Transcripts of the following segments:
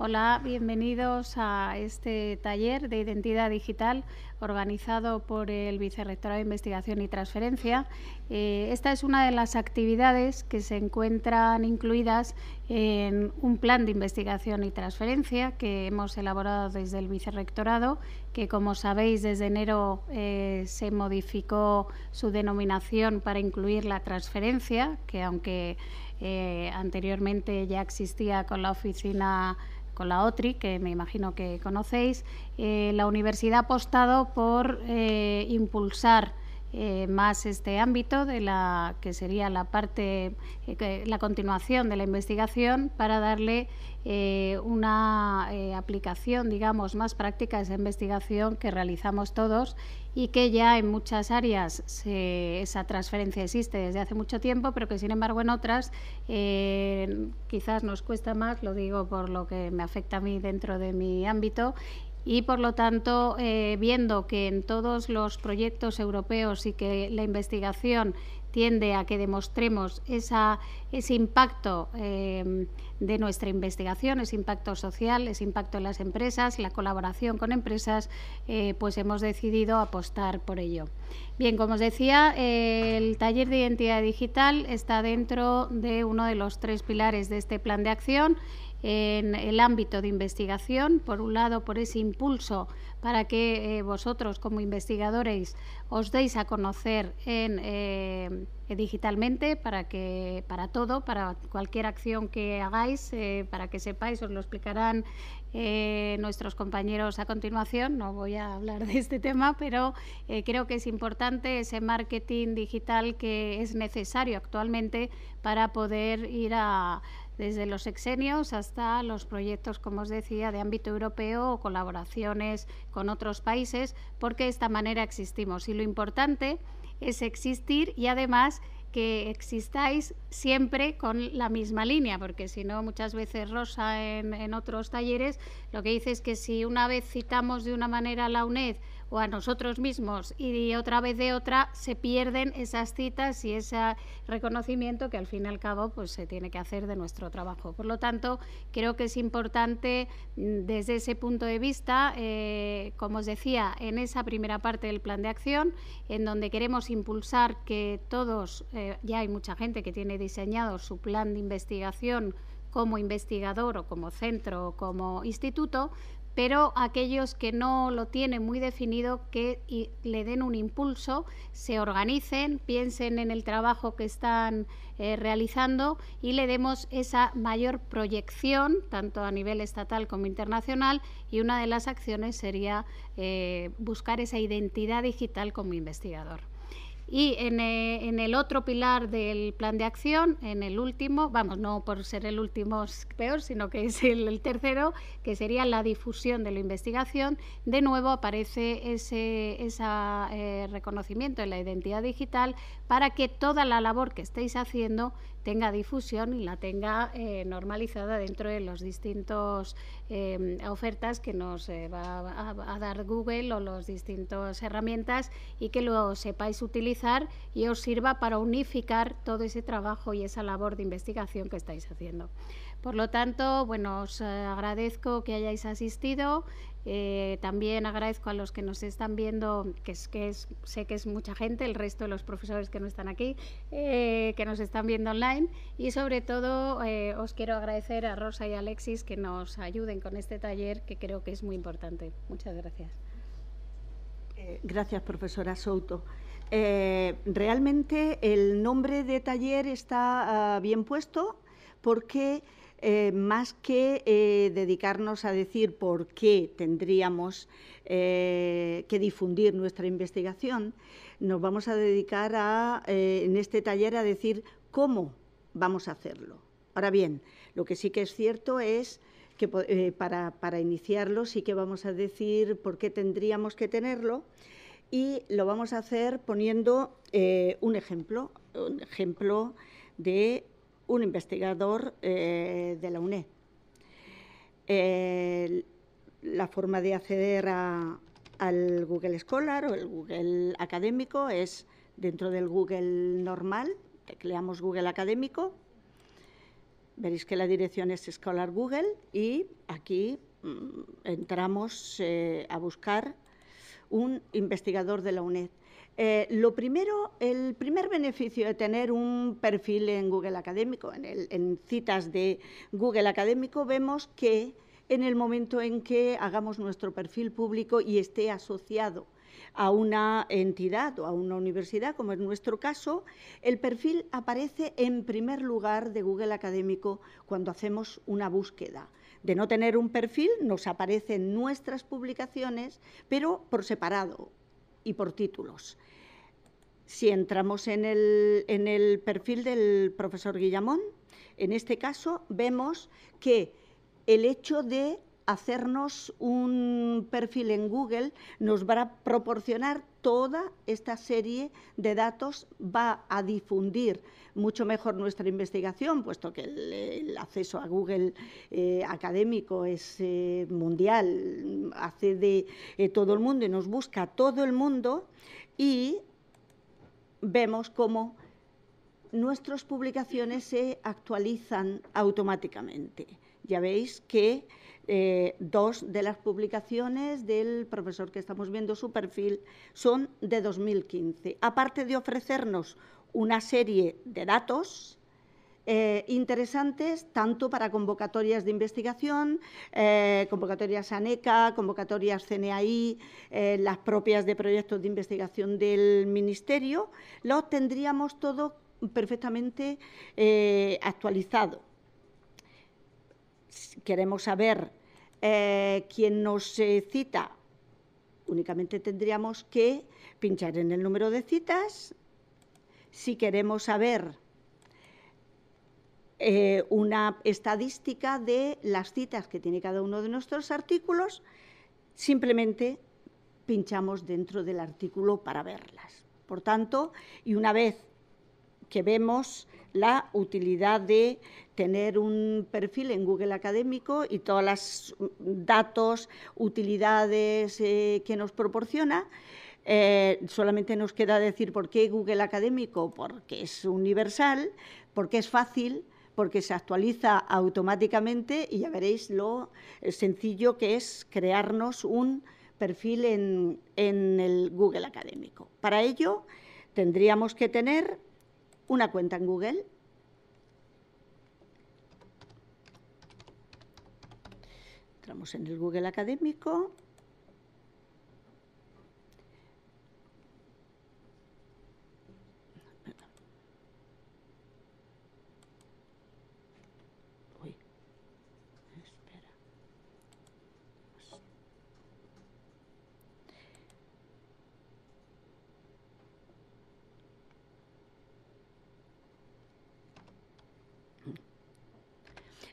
Hola, bienvenidos a este taller de identidad digital organizado por el Vicerrectorado de Investigación y Transferencia. Eh, esta es una de las actividades que se encuentran incluidas en un plan de investigación y transferencia que hemos elaborado desde el Vicerrectorado, que como sabéis desde enero eh, se modificó su denominación para incluir la transferencia, que aunque eh, anteriormente ya existía con la oficina con la OTRI, que me imagino que conocéis, eh, la universidad ha apostado por eh, impulsar eh, más este ámbito de la que sería la parte, eh, la continuación de la investigación para darle eh, una aplicación, digamos, más práctica a esa investigación que realizamos todos y que ya en muchas áreas esa transferencia existe desde hace mucho tiempo, pero que sin embargo en otras quizás nos cuesta más, lo digo por lo que me afecta a mí dentro de mi ámbito, y por lo tanto eh, viendo que en todos los proyectos europeos y que la investigación tiende a que demostremos ese impacto eh, de nuestra investigación, ese impacto social, ese impacto en las empresas, la colaboración con empresas, eh, pues hemos decidido apostar por ello. Bien, como os decía, el taller de identidad digital está dentro de uno de los tres pilares de este plan de acción en el ámbito de investigación, por un lado por ese impulso para que eh, vosotros como investigadores os deis a conocer eh, digitalmente para que para todo, para cualquier acción que hagáis, eh, para que sepáis, os lo explicarán nuestros compañeros a continuación. No voy a hablar de este tema, pero creo que es importante ese marketing digital que es necesario actualmente para poder ir a desde los exenios hasta los proyectos, como os decía, de ámbito europeo o colaboraciones con otros países, porque de esta manera existimos. Y lo importante es existir y además que existáis siempre con la misma línea, porque si no, muchas veces Rosa en, otros talleres lo que dice es que si una vez citamos de una manera la UNED, o a nosotros mismos y otra vez de otra se pierden esas citas y ese reconocimiento que al fin y al cabo pues se tiene que hacer de nuestro trabajo. Por lo tanto, creo que es importante mm, desde ese punto de vista, eh, como os decía, en esa primera parte del plan de acción, en donde queremos impulsar que todos, eh, ya hay mucha gente que tiene diseñado su plan de investigación como investigador o como centro o como instituto, pero aquellos que no lo tienen muy definido, que le den un impulso, se organicen, piensen en el trabajo que están eh, realizando y le demos esa mayor proyección, tanto a nivel estatal como internacional, y una de las acciones sería eh, buscar esa identidad digital como investigador. Y eh, en, el otro pilar del plan de acción, en el último, vamos, no por ser el último peor, sino que es el, tercero, que sería la difusión de la investigación, de nuevo aparece ese, eh, reconocimiento de la identidad digital para que toda la labor que estéis haciendo tenga difusión y la tenga eh, normalizada dentro de los distintos em, ofertas que nos eh, va a, a, dar Google o las distintas herramientas y que lo sepáis utilizar y os sirva para unificar todo ese trabajo y esa labor de investigación que estáis haciendo. Por lo tanto, bueno, os eh, agradezco que hayáis asistido. Eh, también agradezco a los que nos están viendo, que, sé que es mucha gente, el resto de los profesores que no están aquí, eh, que nos están viendo online. Y sobre todo os quiero agradecer a Rosa y Alexis que nos ayuden con este taller, que creo que es muy importante. Muchas gracias. gracias, profesora Souto. realmente el nombre de taller está ah, bien puesto porque eh, más que eh, dedicarnos a decir por qué tendríamos eh, que difundir nuestra investigación, nos vamos a dedicar en este taller a decir cómo vamos a hacerlo. Ahora bien, lo que sí que es cierto es que para, iniciarlo sí que vamos a decir por qué tendríamos que tenerlo y lo vamos a hacer poniendo un ejemplo, un ejemplo de un investigador eh, de la UNED. la forma de acceder al Google Scholar o el Google Académico es dentro del Google normal, tecleamos Google Académico, veréis que la dirección es Scholar Google y aquí mm, entramos eh, a buscar un investigador de la UNED. Eh, lo primero, el primer beneficio de tener un perfil en Google Académico, en, en citas de Google Académico, vemos que en el momento en que hagamos nuestro perfil público y esté asociado a una entidad o a una universidad, como es nuestro caso, el perfil aparece en primer lugar de Google Académico cuando hacemos una búsqueda. De no tener un perfil, nos aparecen nuestras publicaciones, pero por separado, y por títulos. Si entramos en el, en el perfil del profesor Guillamón, en este caso vemos que el hecho de hacernos un perfil en Google nos va a proporcionar toda esta serie de datos, va a difundir mucho mejor nuestra investigación, puesto que el, acceso a Google eh, académico es eh, mundial, hace de eh, todo el mundo y nos busca todo el mundo, y vemos cómo nuestras publicaciones se actualizan automáticamente. Ya veis que eh, dos de las publicaciones del profesor que estamos viendo su perfil son de 2015. Aparte de ofrecernos una serie de datos eh, interesantes, tanto para convocatorias de investigación, eh, convocatorias ANECA, convocatorias CNAI, las propias de proyectos de investigación del Ministerio, lo tendríamos todo perfectamente actualizado queremos saber eh, quién nos eh, cita, únicamente tendríamos que pinchar en el número de citas. Si queremos saber eh, una estadística de las citas que tiene cada uno de nuestros artículos, simplemente pinchamos dentro del artículo para verlas. Por tanto, y una vez que vemos la utilidad de tener un perfil en Google Académico y todas las mm, datos, utilidades eh, que nos proporciona. Eh, solamente nos queda decir por qué Google Académico, porque es universal, porque es fácil, porque se actualiza automáticamente y ya veréis lo eh, sencillo que es crearnos un perfil en, en el Google Académico. Para ello tendríamos que tener una cuenta en Google entramos en el Google académico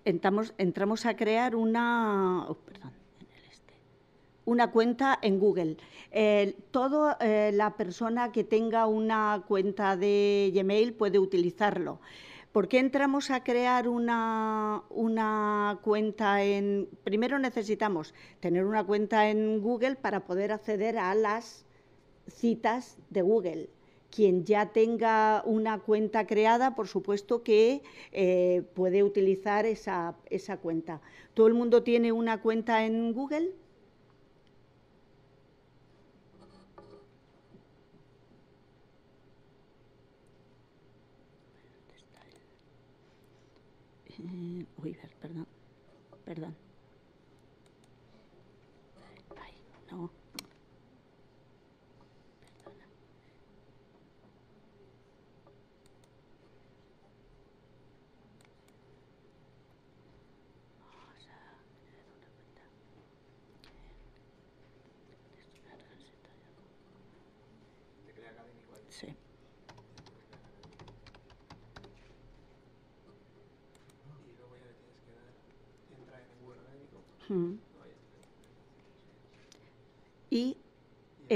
entramos, a crear una, oh, este, una cuenta en Google. toda eh, la persona que tenga una cuenta de Gmail puede utilizarlo. ¿Por qué entramos a crear una, una, cuenta en... Primero necesitamos tener una cuenta en Google para poder acceder a las citas de Google. Quien ya tenga una cuenta creada, por supuesto que eh, puede utilizar esa, esa cuenta. ¿Todo el mundo tiene una cuenta en Google? Eh, uy, perdón, perdón.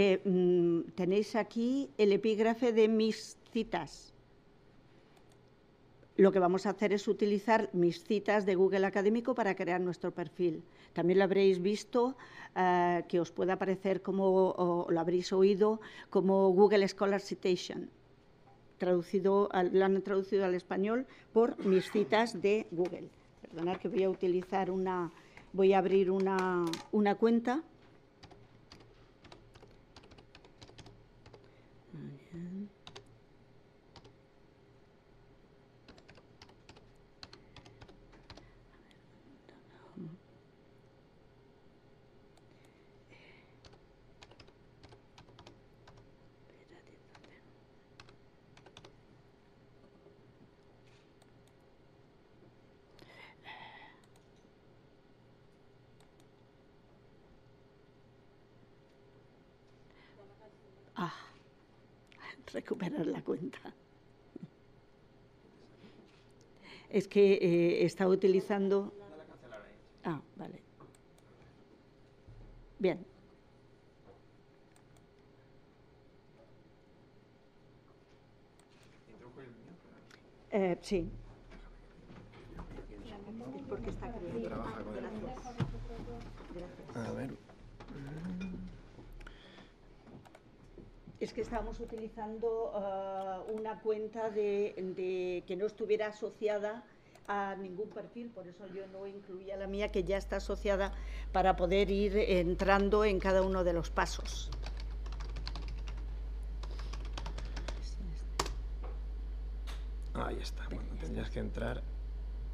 Eh, mm, tenéis aquí el epígrafe de mis citas. Lo que vamos a hacer es utilizar mis citas de Google Académico para crear nuestro perfil. También lo habréis visto, eh, que os pueda aparecer como, o lo habréis oído, como Google Scholar Citation. Traducido lo han traducido al español por mis citas de Google. Perdonad que voy a utilizar una, voy a abrir una, una cuenta. recuperar la cuenta. Es que eh, está utilizando... Ah, vale. Bien. Eh, sí. que estábamos utilizando eh, una cuenta de, que no estuviera asociada a ningún perfil, por eso yo no incluía la mía que ya está asociada para poder ir entrando en cada uno de los pasos. Ahí está, bueno, tendrías que entrar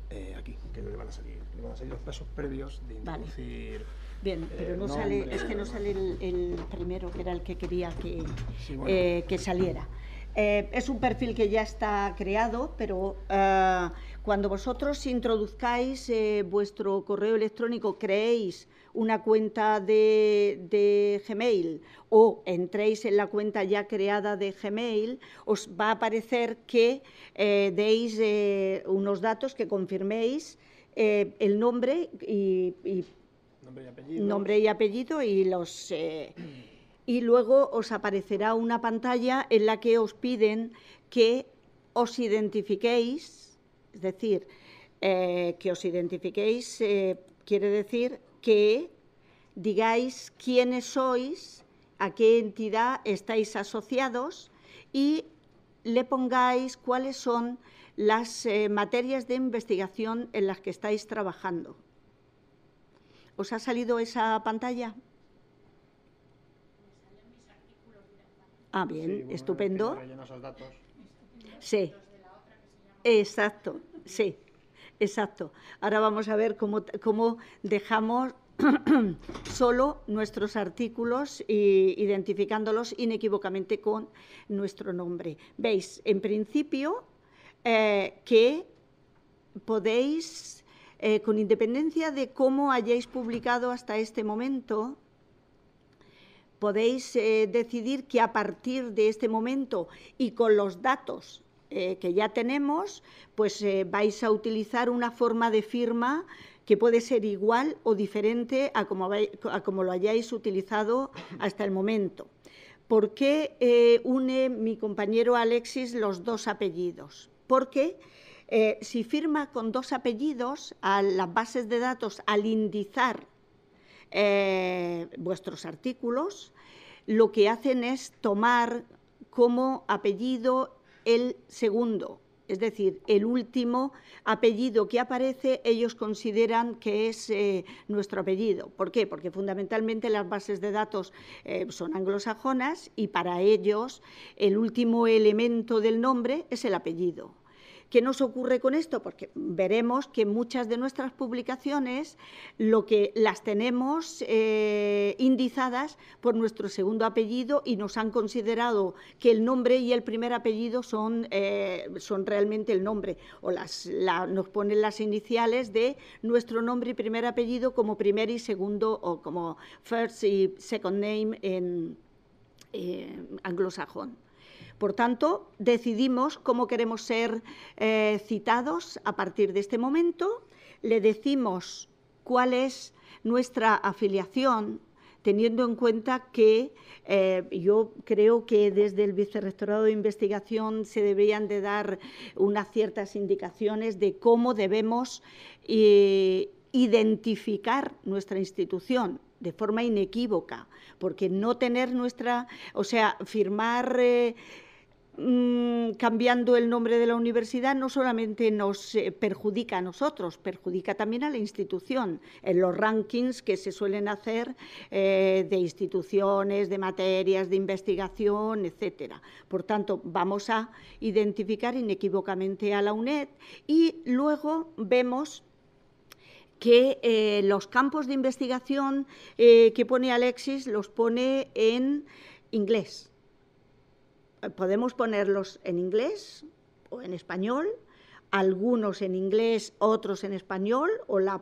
eh, aquí, que no le van a salir, los pasos previos de introducir... Bien, eh, pero no sale, es que no sale el, primero, que era el que quería que, eh, saliera. Eh, es un perfil que ya está creado, pero cuando vosotros introduzcáis vuestro correo electrónico, creéis una cuenta de, Gmail o entréis en la cuenta ya creada de Gmail, os va a aparecer que deis unos datos que confirméis el nombre y, y Nombre y apellido. Nombre y apellido y los... Eh, y luego os aparecerá una pantalla en la que os piden que os identifiquéis, es decir, eh, que os identifiquéis eh, quiere decir que digáis quiénes sois, a qué entidad estáis asociados y le pongáis cuáles son las materias de investigación en las que estáis trabajando. ¿Os ha salido esa pantalla? Ah, bien, estupendo. Sí, exacto, sí, exacto. Ahora vamos a ver cómo, dejamos solo nuestros artículos e identificándolos inequívocamente con nuestro nombre. Veis, en principio, eh, que podéis eh, con independencia de cómo hayáis publicado hasta este momento, podéis eh, decidir que a partir de este momento y con los datos eh, que ya tenemos, pues vais a utilizar una forma de firma que puede ser igual o diferente a como, lo hayáis utilizado hasta el momento. ¿Por qué une mi compañero Alexis los dos apellidos? Porque eh, si firma con dos apellidos, a las bases de datos, al indizar eh, vuestros artículos, lo que hacen es tomar como apellido el segundo, es decir, el último apellido que aparece, ellos consideran que es eh, nuestro apellido. ¿Por qué? Porque fundamentalmente las bases de datos son anglosajonas y para ellos el último elemento del nombre es el apellido. ¿Qué nos ocurre con esto? Porque veremos que muchas de nuestras publicaciones lo que las tenemos eh, indizadas por nuestro segundo apellido y nos han considerado que el nombre y el primer apellido son, eh, son realmente el nombre o las, nos ponen las iniciales de nuestro nombre y primer apellido como primer y segundo o como first y second name en anglosajón. Por tanto, decidimos cómo queremos ser eh, citados a partir de este momento, le decimos cuál es nuestra afiliación, teniendo en cuenta que eh, yo creo que desde el Vicerrectorado de Investigación se deberían de dar unas ciertas indicaciones de cómo debemos eh, identificar nuestra institución de forma inequívoca, porque no tener nuestra, o sea, firmar Mm, cambiando el nombre de la universidad no solamente nos eh, perjudica a nosotros, perjudica también a la institución. En los rankings que se suelen hacer eh, de instituciones, de materias, de investigación, etcétera. Por tanto, vamos a identificar inequívocamente a la UNED y luego vemos que eh, los campos de investigación que pone Alexis los pone en inglés. Eh, podemos ponerlos en inglés o en español, algunos en inglés, otros en español, o la,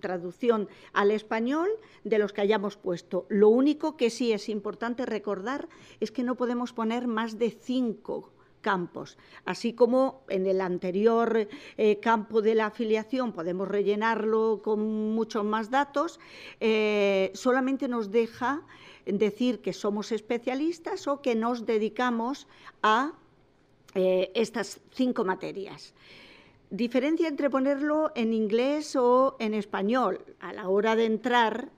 traducción al español de los que hayamos puesto. Lo único que sí es importante recordar es que no podemos poner más de cinco campos. Así como en el anterior eh, campo de la afiliación podemos rellenarlo con muchos más datos, eh, solamente nos deja decir que somos especialistas o que nos dedicamos a eh, estas cinco materias. Diferencia entre ponerlo en inglés o en español. A la hora de entrar,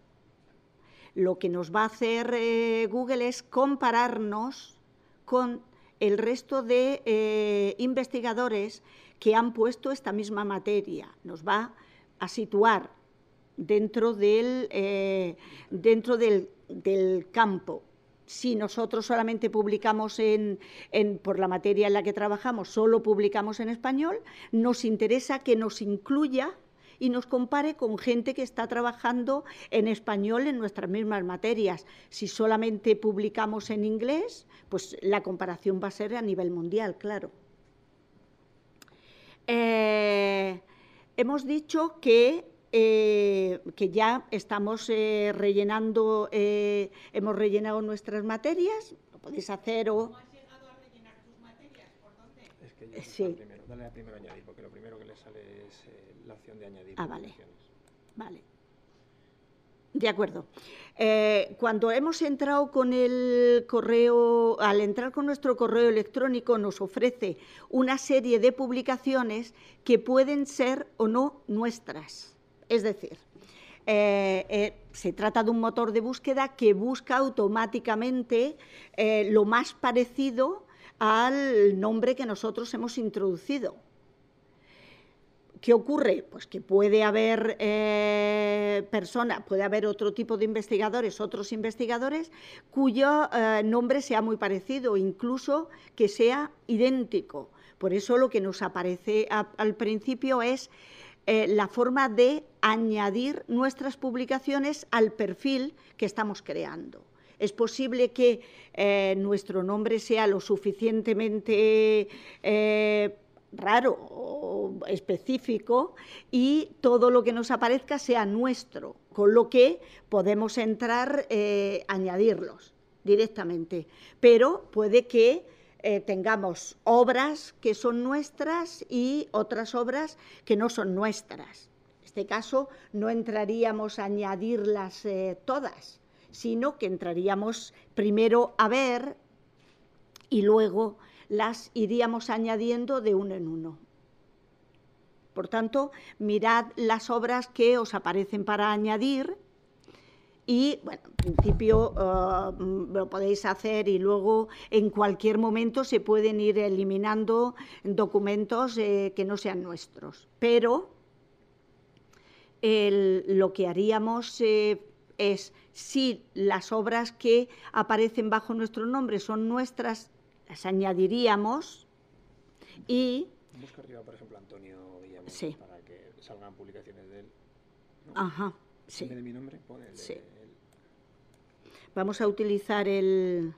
lo que nos va a hacer eh, Google es compararnos con el resto de eh, investigadores que han puesto esta misma materia. Nos va a situar dentro del, eh, dentro del, campo si nosotros solamente publicamos en, por la materia en la que trabajamos, solo publicamos en español, nos interesa que nos incluya y nos compare con gente que está trabajando en español en nuestras mismas materias. Si solamente publicamos en inglés, pues la comparación va a ser a nivel mundial, claro. Eh, hemos dicho que eh, que ya estamos eh, rellenando, eh, hemos rellenado nuestras materias, lo podéis hacer o... ¿Cómo has llegado a rellenar tus materias? ¿Por dónde? Es que yo eh, sí. primero, dale a primero añadir, porque lo primero que le sale es eh, la opción de añadir. Ah, vale. Vale. De acuerdo. Eh, cuando hemos entrado con el correo, al entrar con nuestro correo electrónico nos ofrece una serie de publicaciones que pueden ser o no nuestras. Es decir, eh, eh, se trata de un motor de búsqueda que busca automáticamente eh, lo más parecido al nombre que nosotros hemos introducido. ¿Qué ocurre? Pues que puede haber personas, puede haber otro tipo de investigadores, otros investigadores, cuyo nombre sea muy parecido, incluso que sea idéntico. Por eso lo que nos aparece al principio es eh, la forma de añadir nuestras publicaciones al perfil que estamos creando. Es posible que eh, nuestro nombre sea lo suficientemente eh, raro o específico y todo lo que nos aparezca sea nuestro, con lo que podemos entrar, añadirlos directamente. Pero puede que eh, tengamos obras que son nuestras y otras obras que no son nuestras. En este caso no entraríamos a añadirlas eh, todas, sino que entraríamos primero a ver y luego las iríamos añadiendo de uno en uno. Por tanto, mirad las obras que os aparecen para añadir y, bueno, en principio uh, lo podéis hacer y luego en cualquier momento se pueden ir eliminando documentos eh, que no sean nuestros. Pero lo que haríamos eh, es, si las obras que aparecen bajo nuestro nombre son nuestras, las añadiríamos y... Busca arriba, por ejemplo, Antonio Villamón para que salgan publicaciones de él. Ajá, sí. de mi nombre, sí. Vamos a utilizar el,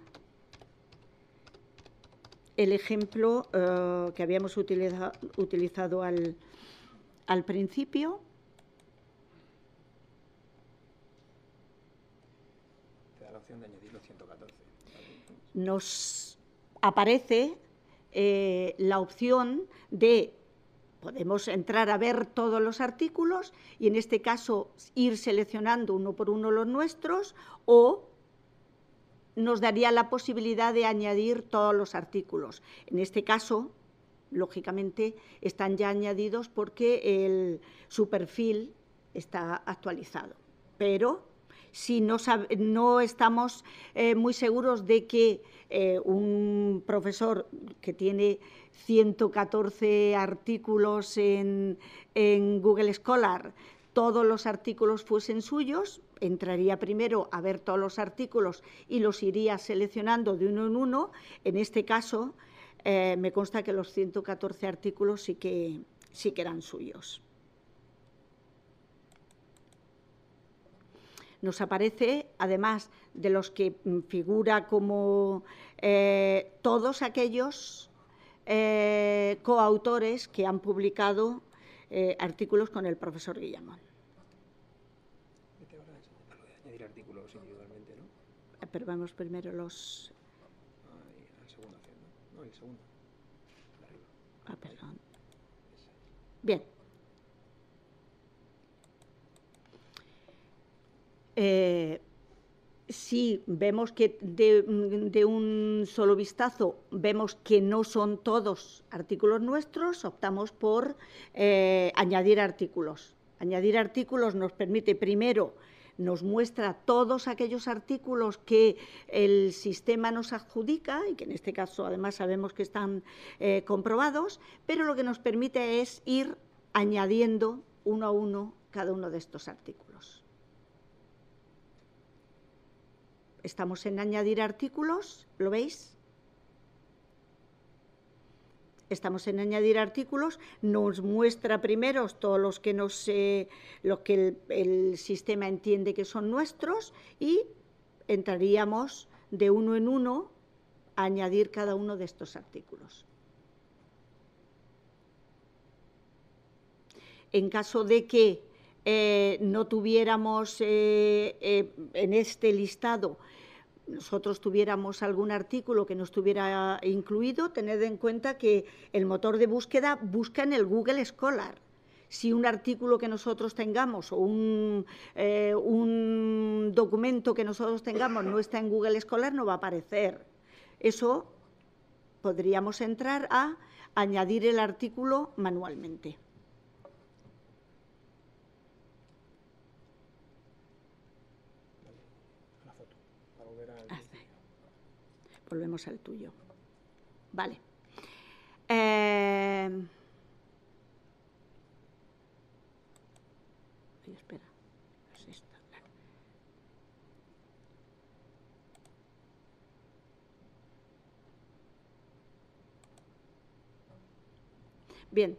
el ejemplo eh, que habíamos utilizado al, principio. Nos aparece eh, la opción de podemos entrar a ver todos los artículos y en este caso ir seleccionando uno por uno los nuestros o nos daría la posibilidad de añadir todos los artículos. En este caso, lógicamente, están ya añadidos porque el, su perfil está actualizado. Pero si no, estamos eh, muy seguros de que eh, un profesor que tiene 114 artículos en, en Google Scholar, todos los artículos fuesen suyos, entraría primero a ver todos los artículos y los iría seleccionando de uno en uno. En este caso, eh, me consta que los 114 artículos sí que, sí eran suyos. Nos aparece, además de los que mm, figura como eh, todos aquellos eh, coautores que han publicado artículos con el profesor Guillamón. individualmente, ¿no? Eh, pero vamos primero los... Ahí, segunda el segundo. Ah, perdón. Bien. Eh, si vemos que de, un solo vistazo vemos que no son todos artículos nuestros, optamos por eh, añadir artículos. Añadir artículos nos permite primero nos muestra todos aquellos artículos que el sistema nos adjudica y que en este caso además sabemos que están eh, comprobados, pero lo que nos permite es ir añadiendo uno a uno cada uno de estos artículos. Estamos en añadir artículos, ¿lo veis? estamos en añadir artículos, nos muestra primero todos los que, nos, los que el, sistema entiende que son nuestros y entraríamos de uno en uno a añadir cada uno de estos artículos. En caso de que eh, no tuviéramos eh, eh, en este listado nosotros tuviéramos algún artículo que no estuviera incluido, tened en cuenta que el motor de búsqueda busca en el Google Scholar. Si un artículo que nosotros tengamos o un, eh, un documento que nosotros tengamos no está en Google Scholar, no va a aparecer. Eso podríamos entrar a añadir el artículo manualmente. Volvemos al tuyo. Vale. Eh, espera. Bien.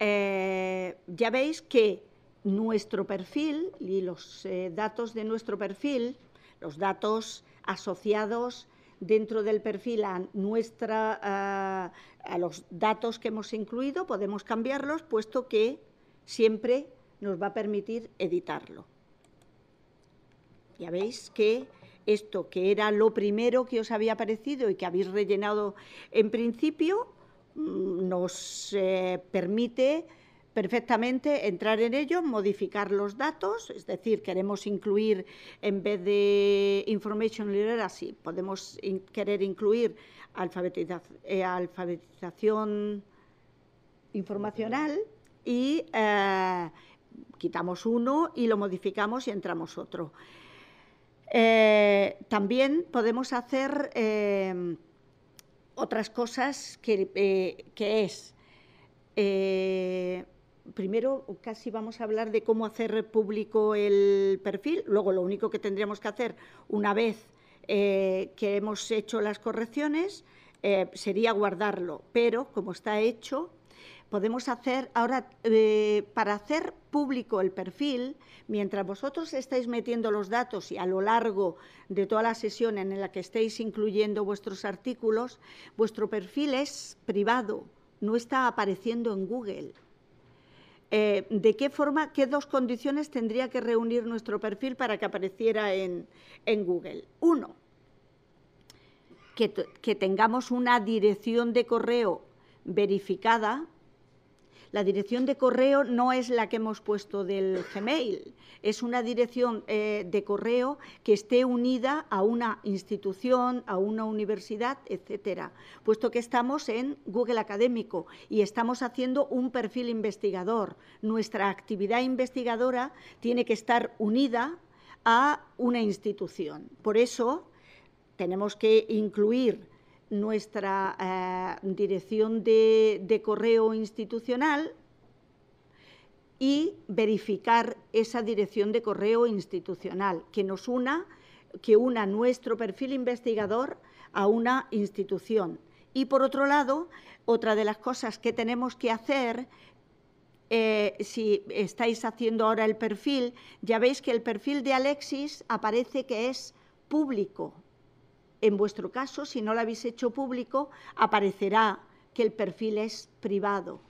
Eh, ya veis que nuestro perfil y los eh, datos de nuestro perfil, los datos asociados dentro del perfil a, nuestra, a, los datos que hemos incluido, podemos cambiarlos, puesto que siempre nos va a permitir editarlo. Ya veis que esto que era lo primero que os había parecido y que habéis rellenado en principio, mm, nos eh, permite perfectamente entrar en ello, modificar los datos, es decir, queremos incluir en vez de information literacy, podemos querer incluir eh, alfabetización informacional y eh, quitamos uno y lo modificamos y entramos otro. Eh, también podemos hacer otras cosas que, es primero casi vamos a hablar de cómo hacer público el perfil, luego lo único que tendríamos que hacer una vez eh, que hemos hecho las correcciones eh, sería guardarlo, pero como está hecho, podemos hacer ahora, eh, para hacer público el perfil, mientras vosotros estáis metiendo los datos y a lo largo de toda la sesión en la que estéis incluyendo vuestros artículos, vuestro perfil es privado, no está apareciendo en Google. Eh, de qué forma, qué dos condiciones tendría que reunir nuestro perfil para que apareciera en, en Google. Uno, que tengamos una dirección de correo verificada la dirección de correo no es la que hemos puesto del Gmail, es una dirección eh, de correo que esté unida a una institución, a una universidad, etcétera, puesto que estamos en Google Académico y estamos haciendo un perfil investigador. Nuestra actividad investigadora tiene que estar unida a una institución. Por eso tenemos que incluir nuestra eh, dirección de, correo institucional y verificar esa dirección de correo institucional que nos una, que una nuestro perfil investigador a una institución. Y por otro lado, otra de las cosas que tenemos que hacer, eh, si estáis haciendo ahora el perfil, ya veis que el perfil de Alexis aparece que es público, en vuestro caso, si no lo habéis hecho público, aparecerá que el perfil es privado.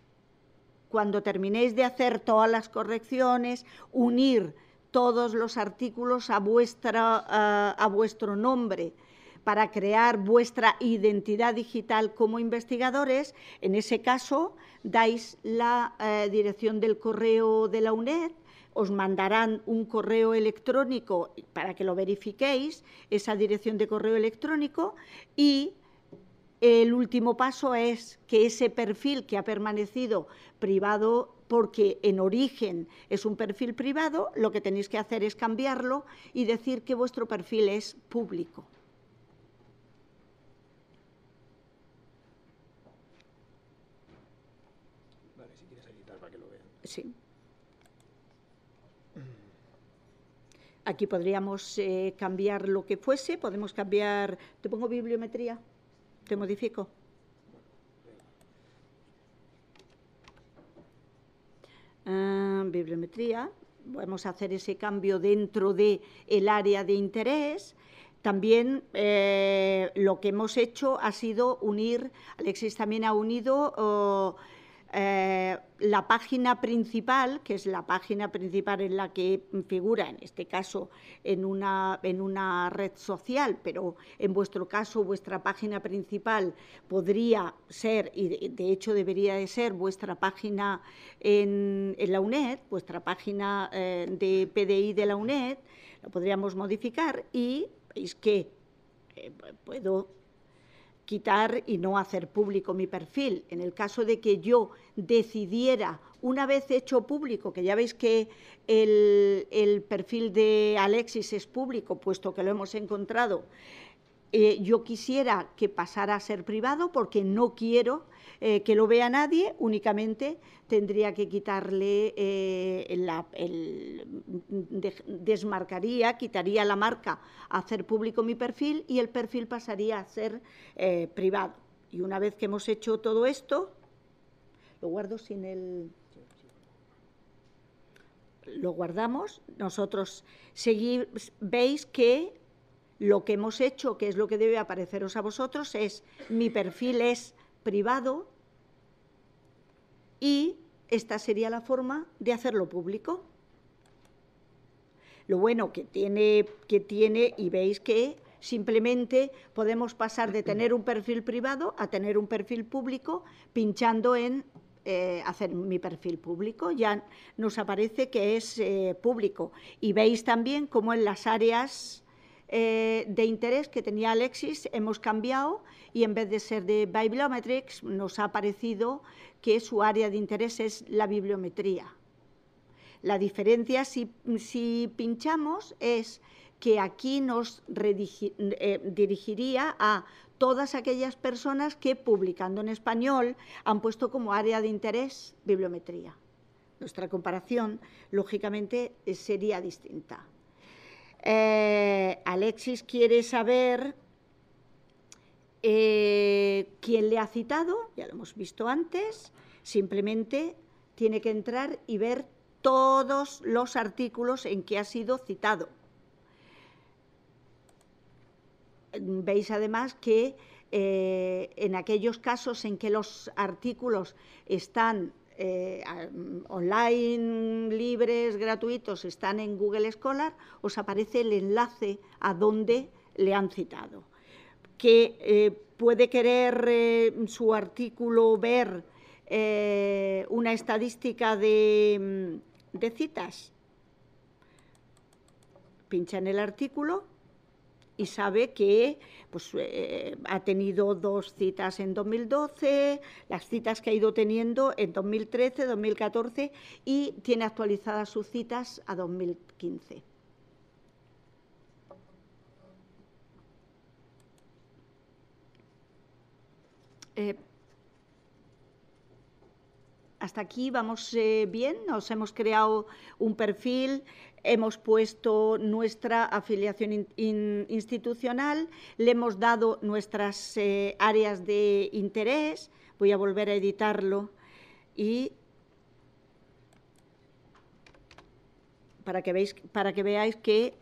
Cuando terminéis de hacer todas las correcciones, unir todos los artículos a, eh, vuestro nombre para crear vuestra identidad digital como investigadores, en ese caso dais la eh, dirección del correo de la UNED os mandarán un correo electrónico para que lo verifiquéis, esa dirección de correo electrónico, y el último paso es que ese perfil que ha permanecido privado porque en origen es un perfil privado, lo que tenéis que hacer es cambiarlo y decir que vuestro perfil es público. Sí. Aquí podríamos eh, cambiar lo que fuese, podemos cambiar... ¿Te pongo bibliometría? ¿Te modifico? Ah, bibliometría, vamos a hacer ese cambio dentro del el área de interés. También eh, lo que hemos hecho ha sido unir, Alexis también ha unido... Oh, eh, la página principal, que es la página principal en la que figura, en este caso, en una, en una red social, pero en vuestro caso vuestra página principal podría ser, y de, hecho debería de ser, vuestra página en, la UNED, vuestra página eh, de PDI de la UNED, la podríamos modificar y veis que eh, puedo quitar y no hacer público mi perfil. En el caso de que yo decidiera, una vez hecho público, que ya veis que el, perfil de Alexis es público, puesto que lo hemos encontrado, eh, yo quisiera que pasara a ser privado porque no quiero eh, que lo vea nadie, únicamente tendría que quitarle eh, la, mm, desmarcaría, quitaría la marca hacer público mi perfil y el perfil pasaría a ser eh, privado. Y una vez que hemos hecho todo esto, lo guardo sin el lo guardamos, nosotros seguís veis que lo que hemos hecho, que es lo que debe apareceros a vosotros, es mi perfil es privado, y esta sería la forma de hacerlo público. Lo bueno que tiene, que tiene y veis que simplemente podemos pasar de tener un perfil privado a tener un perfil público pinchando en eh, hacer mi perfil público, ya nos aparece que es eh, público. Y veis también cómo en las áreas eh, de interés que tenía Alexis hemos cambiado y en vez de ser de bibliometrics nos ha parecido que su área de interés es la bibliometría. La diferencia si, pinchamos es que aquí nos eh, dirigiría a todas aquellas personas que publicando en español han puesto como área de interés bibliometría. Nuestra comparación, lógicamente, sería distinta. Eh, Alexis quiere saber eh, quién le ha citado, ya lo hemos visto antes, simplemente tiene que entrar y ver todos los artículos en que ha sido citado. Veis además que eh, en aquellos casos en que los artículos están eh, online, libres, gratuitos, están en Google Scholar, os aparece el enlace a donde le han citado. Que eh, puede querer eh, su artículo ver una estadística mm, de citas. Pincha en el artículo y sabe que pues, eh, ha tenido dos citas en 2012, las citas que ha ido teniendo en 2013, 2014 y tiene actualizadas sus citas a 2015. Eh, hasta aquí vamos eh, bien, nos hemos creado un perfil hemos puesto nuestra afiliación institucional, le hemos dado nuestras eh, áreas de interés, voy a volver a editarlo y para que, veis, para que veáis que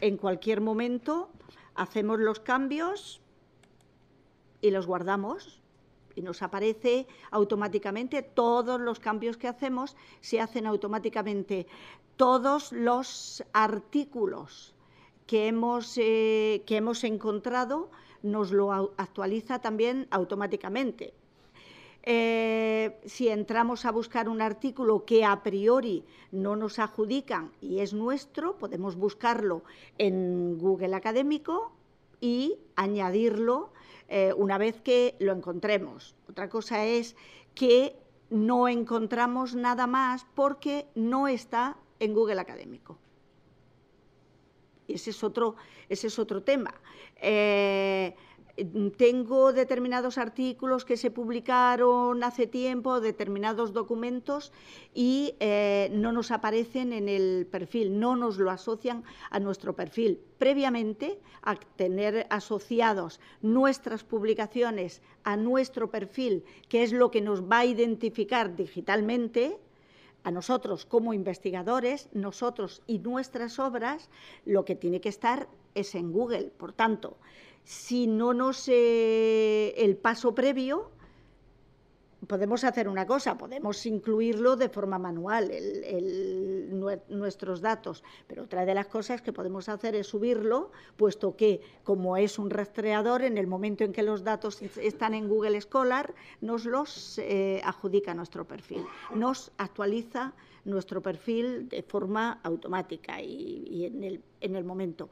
en cualquier momento hacemos los cambios y los guardamos y nos aparece automáticamente todos los cambios que hacemos, se hacen automáticamente todos los artículos que hemos, eh, encontrado, nos lo actualiza también automáticamente. Eh, si entramos a buscar un artículo que a priori no nos adjudican y es nuestro, podemos buscarlo en Google Académico y añadirlo eh, una vez que lo encontremos. Otra cosa es que no encontramos nada más porque no está en Google Académico. Y ese es otro, ese es otro tema. Eh, Mm, tengo determinados artículos que se publicaron hace tiempo, determinados documentos, y eh, no nos aparecen en el perfil, no nos lo asocian a nuestro perfil. Previamente, a tener asociados nuestras publicaciones a nuestro perfil, que es lo que nos va a identificar digitalmente, a nosotros como investigadores, nosotros y nuestras obras, lo que tiene que estar es en Google. Por tanto, si no nos sé eh, el paso previo, podemos hacer una cosa, podemos incluirlo de forma manual, nuestros datos, pero otra de las cosas que podemos hacer es subirlo, puesto que como es un rastreador, en el momento en que los datos están en Google Scholar, nos los eh, adjudica nuestro perfil, nos actualiza nuestro perfil de forma automática y, en, en el momento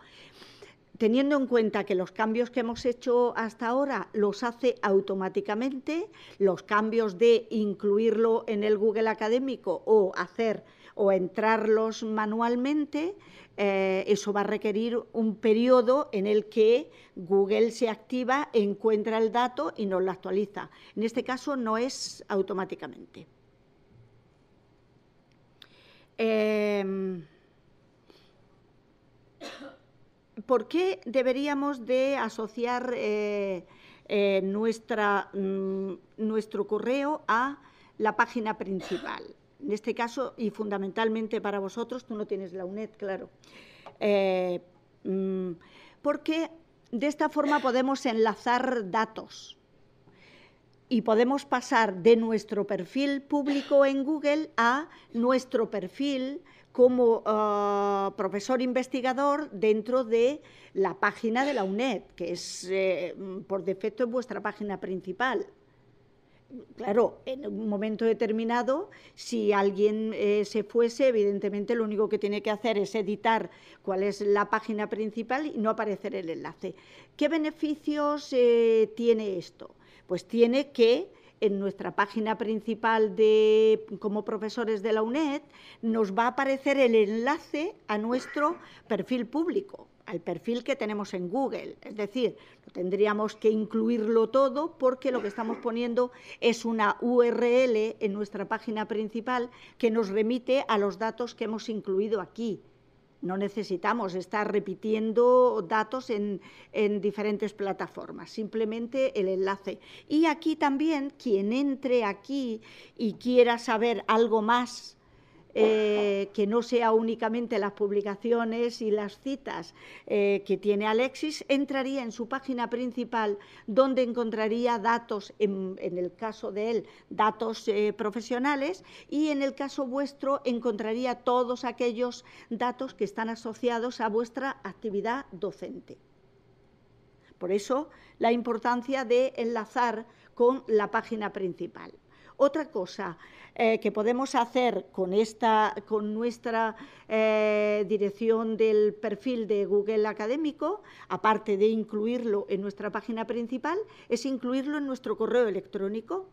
teniendo en cuenta que los cambios que hemos hecho hasta ahora los hace automáticamente, los cambios de incluirlo en el Google Académico o hacer o entrarlos manualmente, eh, eso va a requerir un periodo en el que Google se activa, encuentra el dato y nos lo actualiza. En este caso no es automáticamente. Eh, ¿por qué deberíamos de asociar eh, eh, nuestra, mm, nuestro correo a la página principal? En este caso, y fundamentalmente para vosotros, tú no tienes la UNED, claro. Eh, mm, porque de esta forma podemos enlazar datos y podemos pasar de nuestro perfil público en Google a nuestro perfil como ah, profesor investigador dentro de la página de la UNED, que es eh, por defecto vuestra página principal. Claro, en un momento determinado, si alguien eh, se fuese, evidentemente lo único que tiene que hacer es editar cuál es la página principal y no aparecer el enlace. ¿Qué beneficios eh, tiene esto? Pues tiene que en nuestra página principal de como profesores de la UNED nos va a aparecer el enlace a nuestro perfil público al perfil que tenemos en Google. Es decir, tendríamos que incluirlo todo porque lo que estamos poniendo es una URL en nuestra página principal que nos remite a los datos que hemos incluido aquí. No necesitamos estar repitiendo datos en, en diferentes plataformas, simplemente el enlace. Y aquí también, quien entre aquí y quiera saber algo más eh, que no sea únicamente las publicaciones y las citas eh, que tiene Alexis, entraría en su página principal donde encontraría datos, en, el caso de él, datos eh, profesionales y en el caso vuestro encontraría todos aquellos datos que están asociados a vuestra actividad docente. Por eso la importancia de enlazar con la página principal. Otra cosa eh, que podemos hacer con, esta, con nuestra eh, dirección del perfil de Google Académico, aparte de incluirlo en nuestra página principal, es incluirlo en nuestro correo electrónico.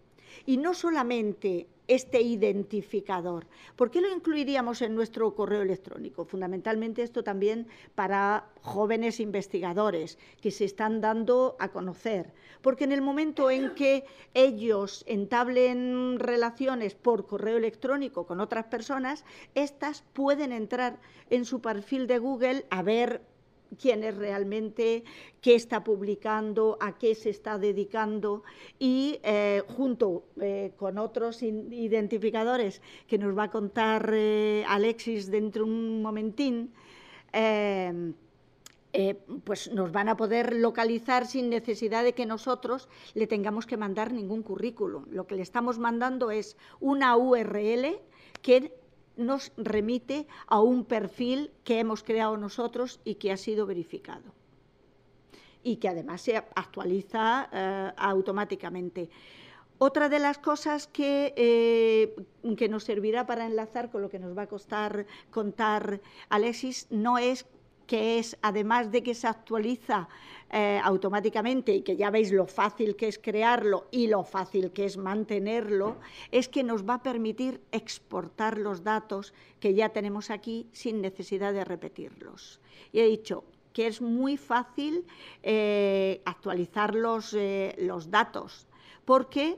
Y no solamente este identificador. ¿Por qué lo incluiríamos en nuestro correo electrónico? Fundamentalmente esto también para jóvenes investigadores que se están dando a conocer, porque en el momento en que ellos entablen relaciones por correo electrónico con otras personas, estas pueden entrar en su perfil de Google a ver quién es realmente, qué está publicando, a qué se está dedicando y eh, junto eh, con otros identificadores que nos va a contar eh, Alexis dentro de un momentín, pues nos van a poder localizar sin necesidad de que nosotros le tengamos que mandar ningún currículum. Lo que le estamos mandando es una URL que nos remite a un perfil que hemos creado nosotros y que ha sido verificado y que además se actualiza eh, automáticamente. Otra de las cosas que, eh, que nos servirá para enlazar con lo que nos va a costar contar Alexis no es que es, además de que se actualiza eh, automáticamente y que ya veis lo fácil que es crearlo y lo fácil que es mantenerlo, es que nos va a permitir exportar los datos que ya tenemos aquí sin necesidad de repetirlos. Y he dicho, que es muy fácil eh, actualizar los, eh, los, datos, porque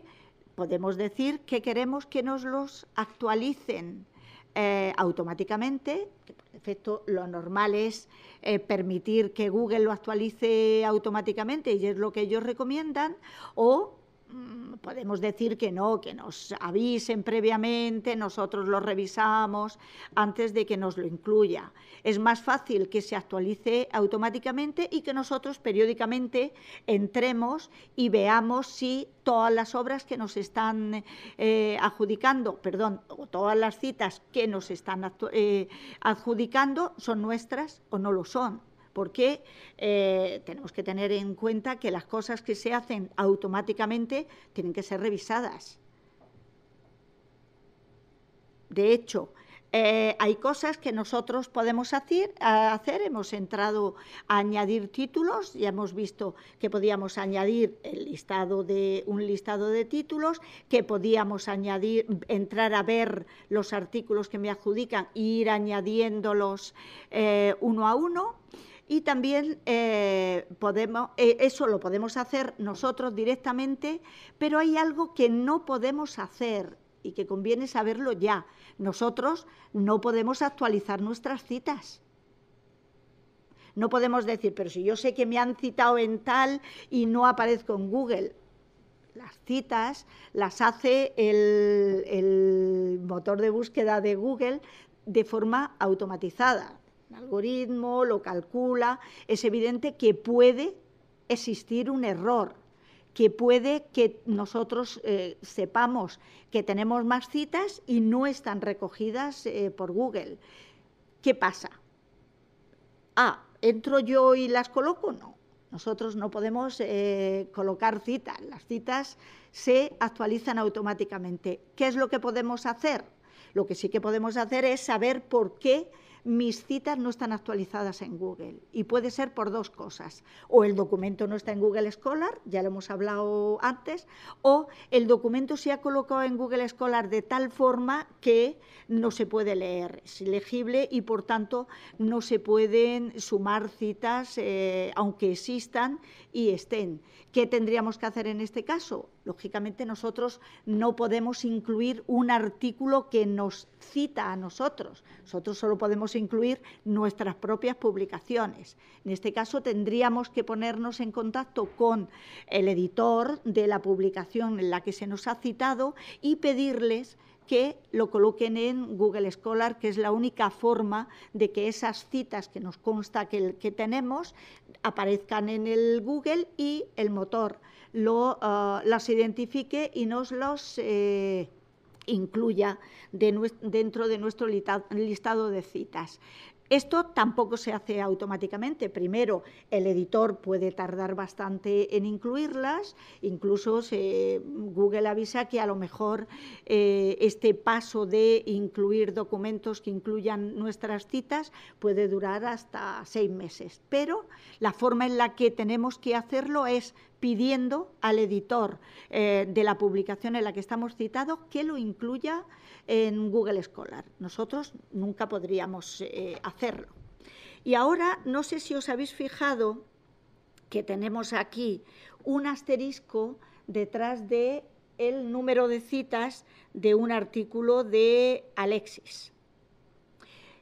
podemos decir que queremos que nos los actualicen eh, automáticamente. Por efecto, lo normal es eh, permitir que Google lo actualice automáticamente y es lo que ellos recomiendan, o Mm, podemos decir que no, que nos avisen previamente, nosotros lo revisamos antes de que nos lo incluya. Es más fácil que se actualice automáticamente y que nosotros periódicamente entremos y veamos si todas las obras que nos están eh, adjudicando, perdón, o todas las citas que nos están eh, adjudicando son nuestras o no lo son porque eh, tenemos que tener en cuenta que las cosas que se hacen automáticamente tienen que ser revisadas. De hecho, eh, hay cosas que nosotros podemos hacer, hemos entrado a añadir títulos, ya hemos visto que podíamos añadir el listado de, un listado de títulos, que podíamos entrar a ver los artículos que me adjudican e ir añadiéndolos eh, uno a uno y también eh, podemos, eh, eso lo podemos hacer nosotros directamente, pero hay algo que no podemos hacer y que conviene saberlo ya. Nosotros no podemos actualizar nuestras citas. No podemos decir, pero si yo sé que me han citado en tal y no aparezco en Google, las citas las hace el, motor de búsqueda de Google de forma automatizada algoritmo, lo calcula, es evidente que puede existir un error, que puede que nosotros eh, sepamos que tenemos más citas y no están recogidas eh, por Google. ¿Qué pasa? Ah, ¿entro yo y las coloco? No. Nosotros no podemos eh, colocar citas, las citas se actualizan automáticamente. ¿Qué es lo que podemos hacer? Lo que sí que podemos hacer es saber por qué mis citas no están actualizadas en Google y puede ser por dos cosas. O el documento no está en Google Scholar, ya lo hemos hablado antes, o el documento se ha colocado en Google Scholar de tal forma que no se puede leer, es ilegible y por tanto no se pueden sumar citas eh, aunque existan y estén. ¿Qué tendríamos que hacer en este caso? Lógicamente nosotros no podemos incluir un artículo que nos cita a nosotros, nosotros solo podemos incluir nuestras propias publicaciones. En este caso tendríamos que ponernos en contacto con el editor de la publicación en la que se nos ha citado y pedirles que lo coloquen en Google Scholar, que es la única forma de que esas citas que nos consta que, tenemos aparezcan en el Google y el motor lo, ah, las identifique y nos los eh, incluya dentro de nuestro listado de citas. Esto tampoco se hace automáticamente. Primero, el editor puede tardar bastante en incluirlas, incluso Google avisa que a lo mejor eh, este paso de incluir documentos que incluyan nuestras citas puede durar hasta seis meses. Pero la forma en la que tenemos que hacerlo es pidiendo al editor eh, de la publicación en la que estamos citados que lo incluya en Google Scholar. Nosotros nunca podríamos eh, hacerlo. Y ahora, no sé si os habéis fijado que tenemos aquí un asterisco detrás del número de citas de un artículo de Alexis.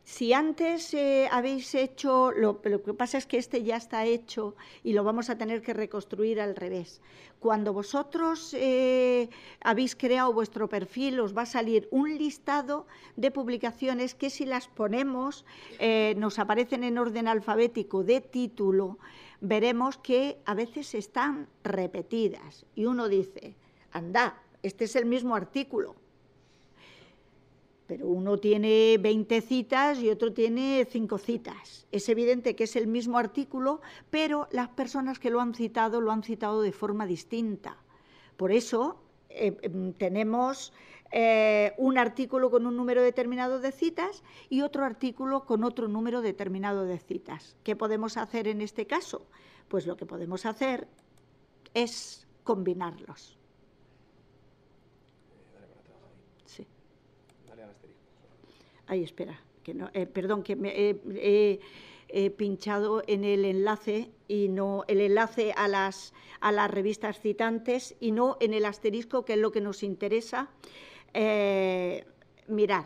Si antes eh, habéis hecho, lo, que pasa es que este ya está hecho y lo vamos a tener que reconstruir al revés. Cuando vosotros eh, habéis creado vuestro perfil, os va a salir un listado de publicaciones que si las ponemos, eh, nos aparecen en orden alfabético de título, veremos que a veces están repetidas y uno dice, anda, este es el mismo artículo pero uno tiene 20 citas y otro tiene 5 citas. Es evidente que es el mismo artículo, pero las personas que lo han citado lo han citado de forma distinta. Por eso eh, em, tenemos eh, un artículo con un número determinado de citas y otro artículo con otro número determinado de citas. ¿Qué podemos hacer en este caso? Pues lo que podemos hacer es combinarlos. Ay, espera, que eh, perdón, que he pinchado en el enlace y no el enlace a las, a las revistas citantes y no en el asterisco, que es lo que nos interesa. Eh, mirad,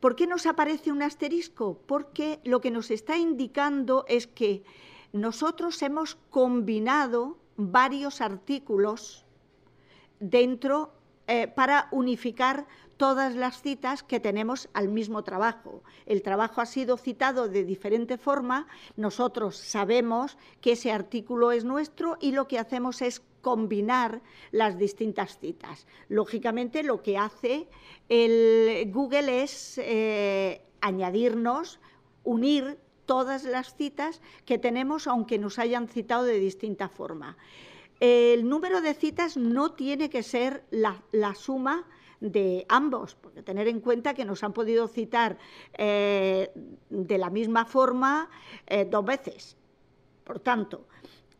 ¿por qué nos aparece un asterisco? Porque lo que nos está indicando es que nosotros hemos combinado varios artículos dentro eh, para unificar todas las citas que tenemos al mismo trabajo. El trabajo ha sido citado de diferente forma, nosotros sabemos que ese artículo es nuestro y lo que hacemos es combinar las distintas citas. Lógicamente, lo que hace el Google es eh, añadirnos, unir todas las citas que tenemos, aunque nos hayan citado de distinta forma. El número de citas no tiene que ser la suma de ambos, porque tener en cuenta que nos han podido citar eh, de la misma forma eh, dos veces. Por tanto,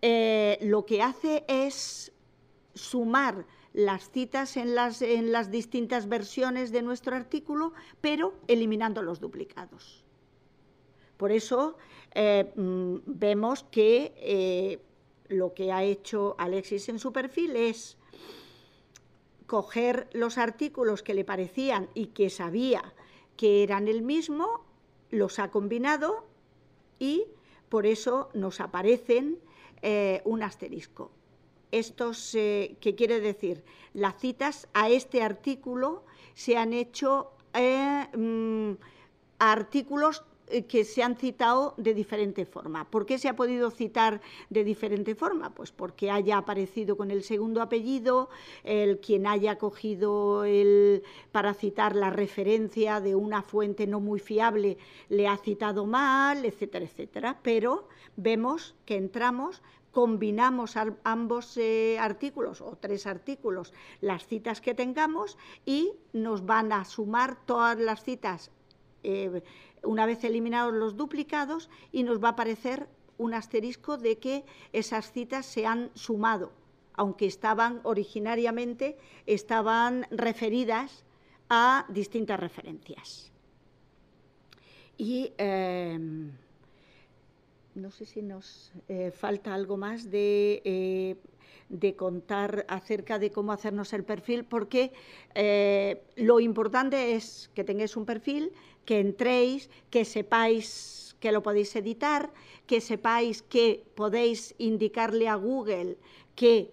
eh, lo que hace es sumar las citas en las, en las distintas versiones de nuestro artículo, pero eliminando los duplicados. Por eso mm, vemos que lo que ha hecho Alexis en su perfil es coger los artículos que le parecían y que sabía que eran el mismo, los ha combinado y por eso nos aparecen eh, un asterisco. esto ¿qué quiere decir? Las citas a este artículo se han hecho eh, mm, artículos eh, que se han citado de diferente forma. ¿Por qué se ha podido citar de diferente forma? Pues porque haya aparecido con el segundo apellido, el quien haya cogido el, para citar la referencia de una fuente no muy fiable le ha citado mal, etcétera, etcétera. Pero vemos que entramos combinamos ambos eh, artículos o tres artículos, las citas que tengamos y nos van a sumar todas las citas eh, una vez eliminados los duplicados y nos va a aparecer un asterisco de que esas citas se han sumado, aunque estaban originariamente estaban referidas a distintas referencias. Y eh, no sé si nos eh, falta algo más de de contar acerca de cómo hacernos el perfil, porque eh, lo importante es que tengáis un perfil, que entréis, que sepáis que lo podéis editar, que sepáis que podéis indicarle a Google que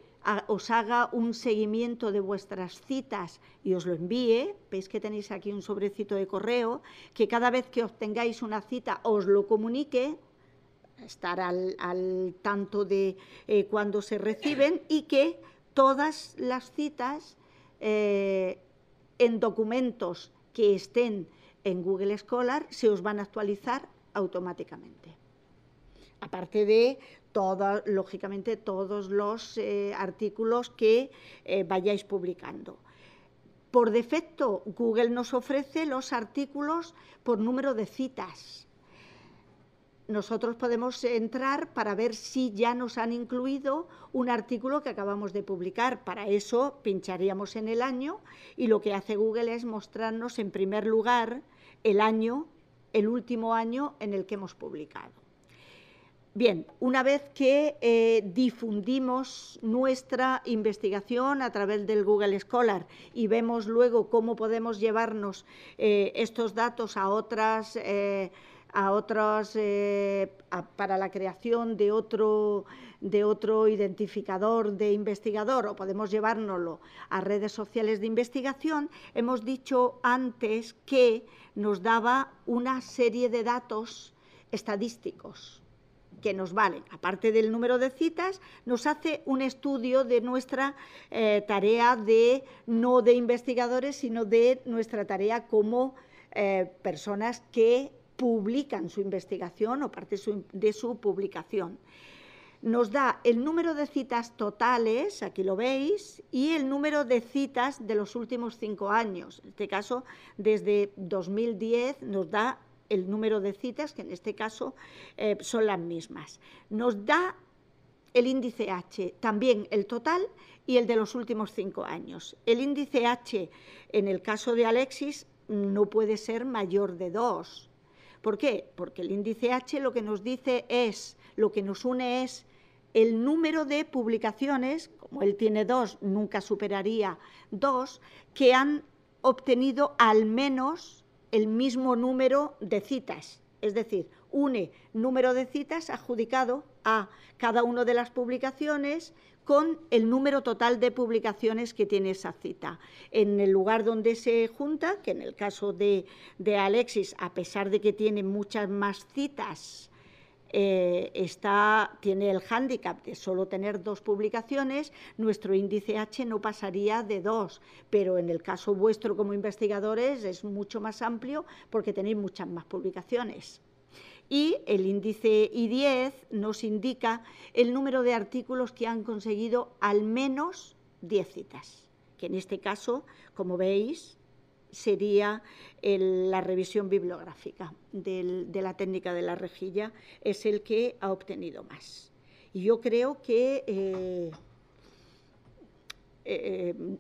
os haga un seguimiento de vuestras citas y os lo envíe. Veis que tenéis aquí un sobrecito de correo, que cada vez que obtengáis una cita os lo comunique estar al, tanto de eh, cuando se reciben y que todas las citas eh, en documentos que estén en Google Scholar se os van a actualizar automáticamente. Aparte de, lógicamente, todos los eh, artículos que eh, vayáis publicando. Por defecto, Google nos ofrece los artículos por número de citas nosotros podemos entrar para ver si ya nos han incluido un artículo que acabamos de publicar. Para eso pincharíamos en el año y lo que hace Google es mostrarnos en primer lugar el año, el último año en el que hemos publicado. Bien, una vez que eh, difundimos nuestra investigación a través del Google Scholar y vemos luego cómo podemos llevarnos eh, estos datos a otras... Eh, a otros eh, para la creación de otro, de otro identificador de investigador o podemos llevárnoslo a redes sociales de investigación, hemos dicho antes que nos daba una serie de datos estadísticos que nos valen. Aparte del número de citas, nos hace un estudio de nuestra eh, tarea de, no de investigadores, sino de nuestra tarea como eh, personas que publican su investigación o parte de su publicación. Nos da el número de citas totales, aquí lo veis, y el número de citas de los últimos cinco años. En este caso, desde 2010 nos da el número de citas, que en este caso eh, son las mismas. Nos da el índice H, también el total y el de los últimos cinco años. El índice H, en el caso de Alexis, no puede ser mayor de dos ¿Por qué? Porque el índice H lo que nos dice es, lo que nos une es el número de publicaciones, como él tiene dos, nunca superaría dos, que han obtenido al menos el mismo número de citas. Es decir, une número de citas adjudicado a cada una de las publicaciones con el número total de publicaciones que tiene esa cita. En el lugar donde se junta, que en el caso de, Alexis, a pesar de que tiene muchas más citas, eh, está, tiene el hándicap de solo tener dos publicaciones, nuestro índice H no pasaría de dos, pero en el caso vuestro como investigadores es mucho más amplio porque tenéis muchas más publicaciones y el índice I10 nos indica el número de artículos que han conseguido al menos 10 citas, que en este caso, como veis, sería la revisión bibliográfica de la técnica de la rejilla, es el que ha obtenido más. Y yo creo que eh, eh, eh,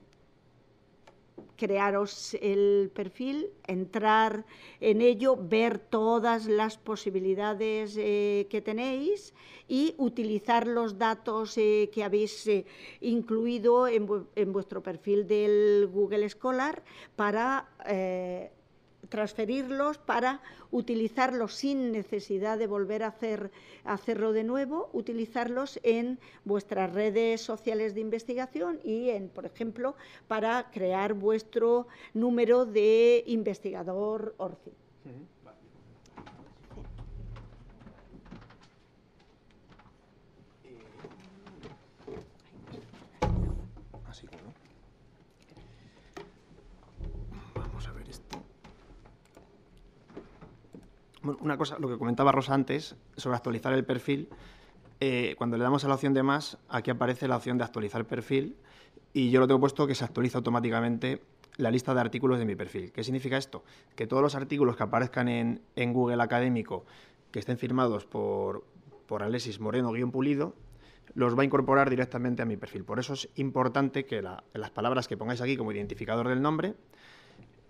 crearos el perfil, entrar en ello, ver todas las posibilidades eh, que tenéis y utilizar los datos eh, que habéis eh, incluido en, en, vuestro perfil del Google Scholar para transferirlos para utilizarlos sin necesidad de volver a hacer, hacerlo de nuevo, utilizarlos en vuestras redes sociales de investigación y en, por ejemplo, para crear vuestro número de investigador ORCID. una cosa, lo que comentaba Rosa antes, sobre actualizar el perfil, eh, cuando le damos a la opción de más, aquí aparece la opción de actualizar perfil y yo lo tengo puesto que se actualiza automáticamente la lista de artículos de mi perfil. ¿Qué significa esto? Que todos los artículos que aparezcan en, Google Académico que estén firmados por, por Alexis Moreno-Pulido, los va a incorporar directamente a mi perfil. Por eso es importante que las palabras que pongáis aquí como identificador del nombre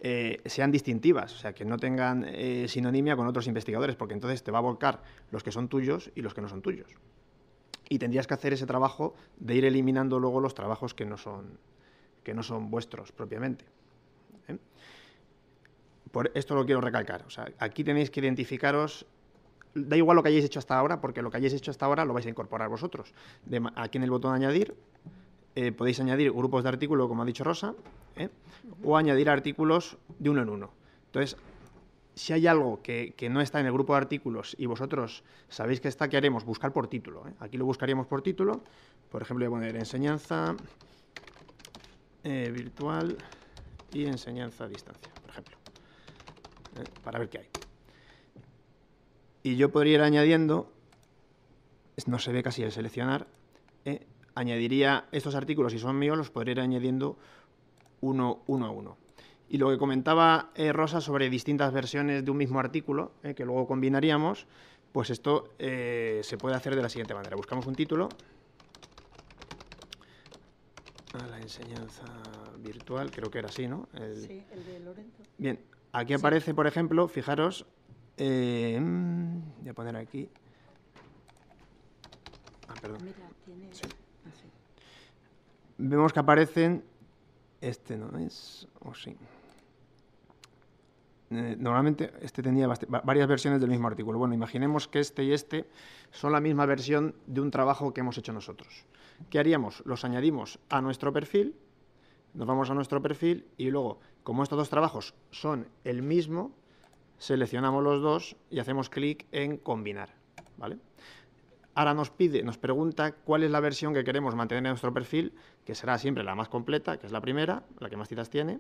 eh, sean distintivas, o sea, que no tengan eh, sinonimia con otros investigadores, porque entonces te va a volcar los que son tuyos y los que no son tuyos. Y tendrías que hacer ese trabajo de ir eliminando luego los trabajos que no son, que no son vuestros propiamente. ¿eh? Por esto lo quiero recalcar. aquí tenéis que identificaros da igual lo que hayáis hecho hasta ahora, porque lo que hayáis hecho hasta ahora lo vais a incorporar vosotros. aquí en el botón añadir eh, podéis añadir grupos de artículos, como ha dicho Rosa, ¿eh? o añadir artículos de uno en uno. Entonces, si hay algo que, no está en el grupo de artículos y vosotros sabéis que está, ¿qué haremos? Buscar por título. ¿eh? Aquí lo buscaríamos por título. Por ejemplo, voy a poner enseñanza virtual y enseñanza a distancia, por ejemplo, para ver qué hay. Y yo podría ir añadiendo, no se ve casi el seleccionar, añadiría estos artículos, si son míos, los podría ir añadiendo uno, uno a uno. Y lo que comentaba eh, Rosa sobre distintas versiones de un mismo artículo, eh, que luego combinaríamos, pues esto eh, se puede hacer de la siguiente manera. Buscamos un título a ah, la enseñanza virtual, creo que era así, ¿no? Sí, el de Lorenzo. Bien, aquí aparece, por ejemplo, fijaros, em, voy a poner aquí... Ah, perdón vemos que aparecen. Este no es. O sí. Eh, normalmente este tenía varias versiones del mismo artículo. Bueno, imaginemos que este y este son la misma versión de un trabajo que hemos hecho nosotros. ¿Qué haríamos? Los añadimos a nuestro perfil, nos vamos a nuestro perfil y luego, como estos dos trabajos son el mismo, seleccionamos los dos y hacemos clic en combinar. ¿vale? Ahora nos pide, nos pregunta cuál es la versión que queremos mantener en nuestro perfil, que será siempre la más completa, que es la primera, la que más citas tiene,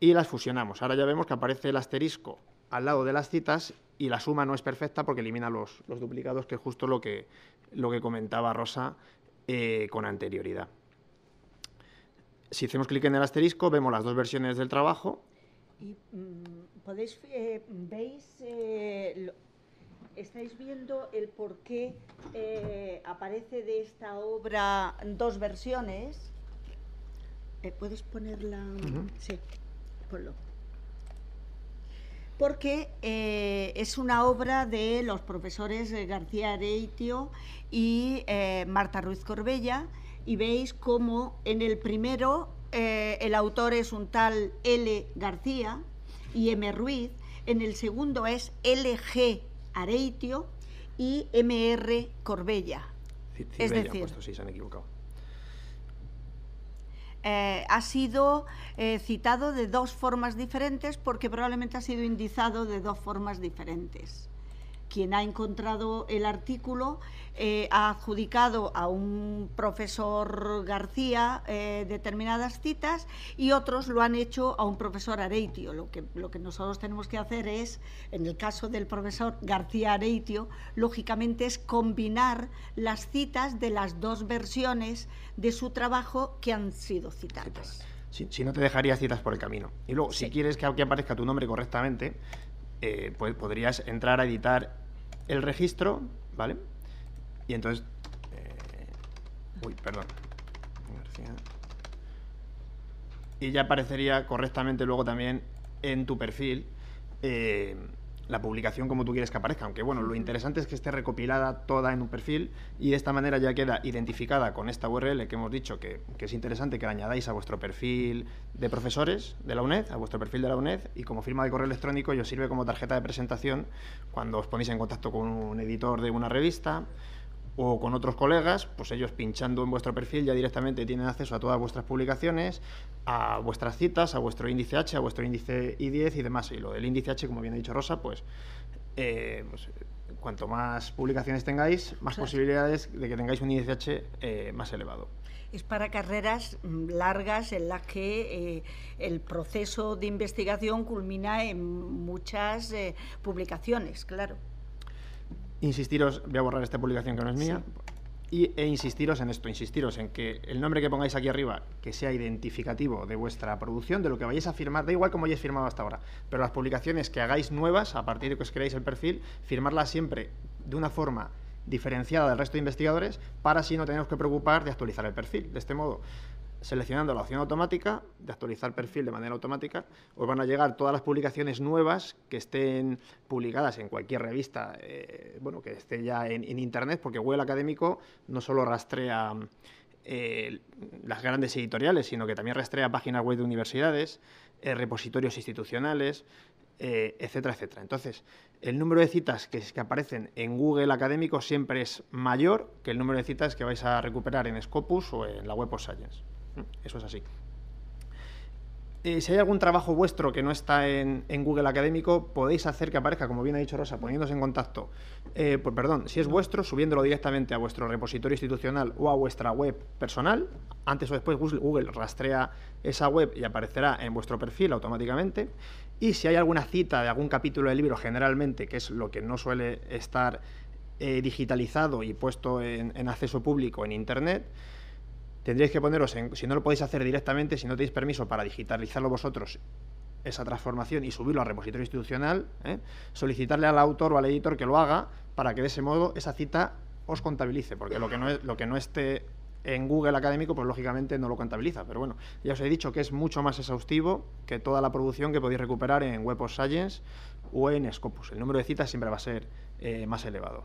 y las fusionamos. Ahora ya vemos que aparece el asterisco al lado de las citas y la suma no es perfecta porque elimina los, duplicados, que es justo lo que, lo que comentaba Rosa eh, con anterioridad. Si hacemos clic en el asterisco, vemos las dos versiones del trabajo. Mm, eh, veis eh, estáis viendo el por qué eh, aparece de esta obra dos versiones. Eh, ¿Puedes ponerla? Sí, ponlo. Porque eh, es una obra de los profesores García Areitio y Marta Ruiz Corbella, y veis cómo en el primero el autor es un tal L. García y M. Ruiz, en el segundo es L.G. Areitio y MR Corbella. es decir, pues, han equivocado. Eh, ha sido eh, citado de dos formas diferentes porque probablemente ha sido indizado de dos formas diferentes quien ha encontrado el artículo eh, ha adjudicado a un profesor García eh, determinadas citas y otros lo han hecho a un profesor Areitio. Lo que, nosotros tenemos que hacer es, en el caso del profesor García Areitio, lógicamente es combinar las citas de las dos versiones de su trabajo que han sido citadas. Si, no te dejaría citas por el camino. Y luego, si quieres que, que, aparezca tu nombre correctamente, eh, pues, podrías entrar a editar el registro, ¿vale? Y entonces... Eh, uy, perdón. Y ya aparecería correctamente luego también en tu perfil eh, la publicación como tú quieres que aparezca. Aunque bueno, lo interesante es que esté recopilada toda en un perfil y de esta manera ya queda identificada con esta URL que hemos dicho que, es interesante que la añadáis a vuestro perfil de profesores de la UNED, a vuestro perfil de la UNED y como firma de correo electrónico yo sirve como tarjeta de presentación cuando os ponéis en contacto con un editor de una revista o con otros colegas, pues ellos pinchando en vuestro perfil ya directamente tienen acceso a todas vuestras publicaciones, a vuestras citas, a vuestro índice H, a vuestro índice I10 y demás. Y lo del índice H, como bien ha dicho Rosa, pues, eh, pues cuanto más publicaciones tengáis, más posibilidades de que tengáis un índice H eh, más elevado es para carreras mm, largas en las que eh, el proceso de investigación culmina en muchas publicaciones, claro. Insistiros, voy a borrar esta publicación que no es mía. e insistiros en esto, insistiros en que el nombre que pongáis aquí arriba, que sea identificativo de vuestra producción, de lo que vayáis a firmar, da igual como hayáis firmado hasta ahora, pero las publicaciones que hagáis nuevas, a partir de que os creáis el perfil, firmarlas siempre de una forma diferenciada del resto de investigadores, para así no tenemos que preocupar de actualizar el perfil. De este modo, seleccionando la opción automática de actualizar perfil de manera automática, os van a llegar todas las publicaciones nuevas que estén publicadas en cualquier revista, eh, bueno, que esté ya en, Internet, porque Google Académico no solo rastrea eh, las grandes editoriales, sino que también rastrea páginas web de universidades, eh, repositorios institucionales, etcétera, etcétera. Entonces, el número de citas que aparecen en Google Académico siempre es mayor que el número de citas que vais a recuperar en Scopus o en la Web of Science. Eso es así. Eh, si hay algún trabajo vuestro que no está en, Google Académico, podéis hacer que aparezca, como bien ha dicho Rosa, poniéndose en contacto. Eh, pues perdón, si es vuestro, subiéndolo directamente a vuestro repositorio institucional o a vuestra web personal. Antes o después Google, rastrea esa web y aparecerá en vuestro perfil automáticamente. Y si hay alguna cita de algún capítulo del libro, generalmente, que es lo que no suele estar eh, digitalizado y puesto en acceso público en Internet, tendríais que poneros si no lo podéis hacer directamente, si no tenéis permiso para digitalizarlo vosotros, esa transformación y subirlo al repositorio institucional, ¿eh? solicitarle al autor o al editor que lo haga para que de ese modo esa cita os contabilice, porque lo que no, es, lo que no esté en Google Académico, pues lógicamente no lo contabiliza. Pero bueno, ya os he dicho que es mucho más exhaustivo que toda la producción que podéis recuperar en Web of Science o en Scopus. El número de citas siempre va a ser eh, más elevado.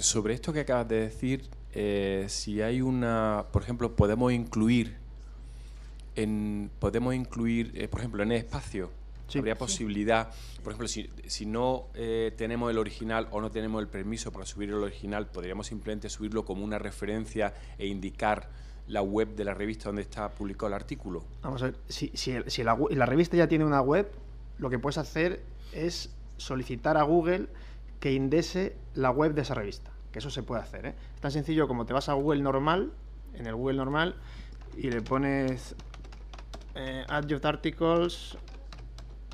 Sobre esto que acabas de decir, eh, si hay una, por ejemplo, podemos incluir en, podemos incluir, eh, por ejemplo, en el espacio. Habría posibilidad, por ejemplo, si, no eh, tenemos el original o no tenemos el permiso para subir el original, podríamos simplemente subirlo como una referencia e indicar la web de la revista donde está publicado el artículo. Vamos a ver, si, la, la revista ya tiene una web, lo que puedes hacer es solicitar a Google que indese la web de esa revista, que eso se puede hacer, ¿eh? Tan sencillo como te vas a Google normal, en el Google normal, y le pones eh, Adjust Articles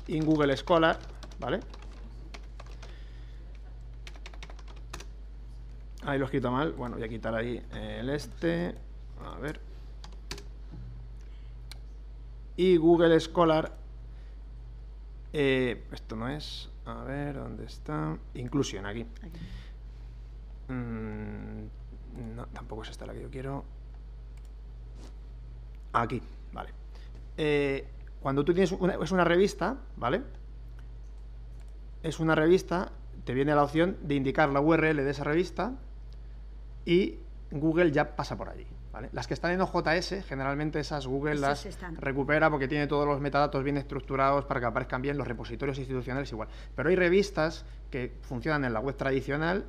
in Google Scholar, ¿vale? Ahí lo he escrito mal. Bueno, voy a quitar ahí eh, el este. A ver. Y Google Scholar. Eh, esto no es. A ver, ¿dónde está? Inclusión, aquí. Mm, no, tampoco es esta la que yo quiero. Aquí, vale. Eh, cuando tú tienes una, es una revista, ¿vale? Es una revista, te viene la opción de indicar la URL de esa revista y Google ya pasa por allí. Las que están en OJS, generalmente esas Google las recupera porque tiene todos los metadatos bien estructurados para que aparezcan bien los repositorios institucionales igual. Pero hay revistas que funcionan en la web tradicional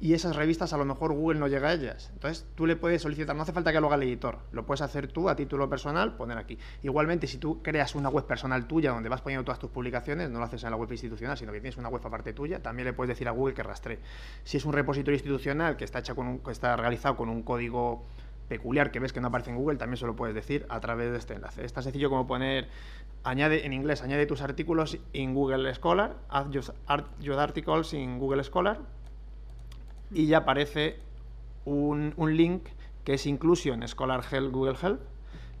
y esas revistas a lo mejor Google no llega a ellas. Entonces tú le puedes solicitar, no hace falta que lo haga el editor, lo puedes hacer tú a título personal, poner aquí. Igualmente, si tú creas una web personal tuya donde vas poniendo todas tus publicaciones, no lo haces en la web institucional, sino que tienes una web aparte tuya, también le puedes decir a Google que rastree. Si es un repositorio institucional que está, hecho con que está realizado con un código peculiar que ves que no aparece en Google, también se lo puedes decir a través de este enlace. Es tan sencillo como poner, añade en inglés, añade tus artículos en Google Scholar, add your, articles in Google Scholar, y ya aparece un, link que es Inclusion Scholar Help Google Help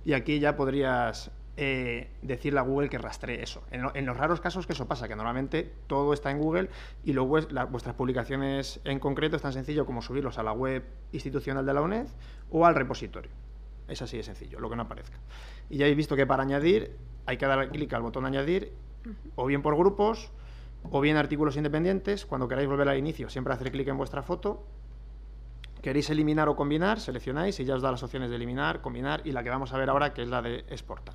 y aquí ya podrías eh, decirle a Google que rastree eso. En, los raros casos que eso pasa, que normalmente todo está en Google y luego vuestras publicaciones en concreto es tan sencillo como subirlos a la web institucional de la UNED o al repositorio. Es así de sencillo, lo que no aparezca. Y ya habéis visto que para añadir hay que dar clic al botón añadir o bien por grupos o bien artículos independientes, cuando queráis volver al inicio, siempre hacer clic en vuestra foto. Queréis eliminar o combinar, seleccionáis y ya os da las opciones de eliminar, combinar y la que vamos a ver ahora que es la de exportar.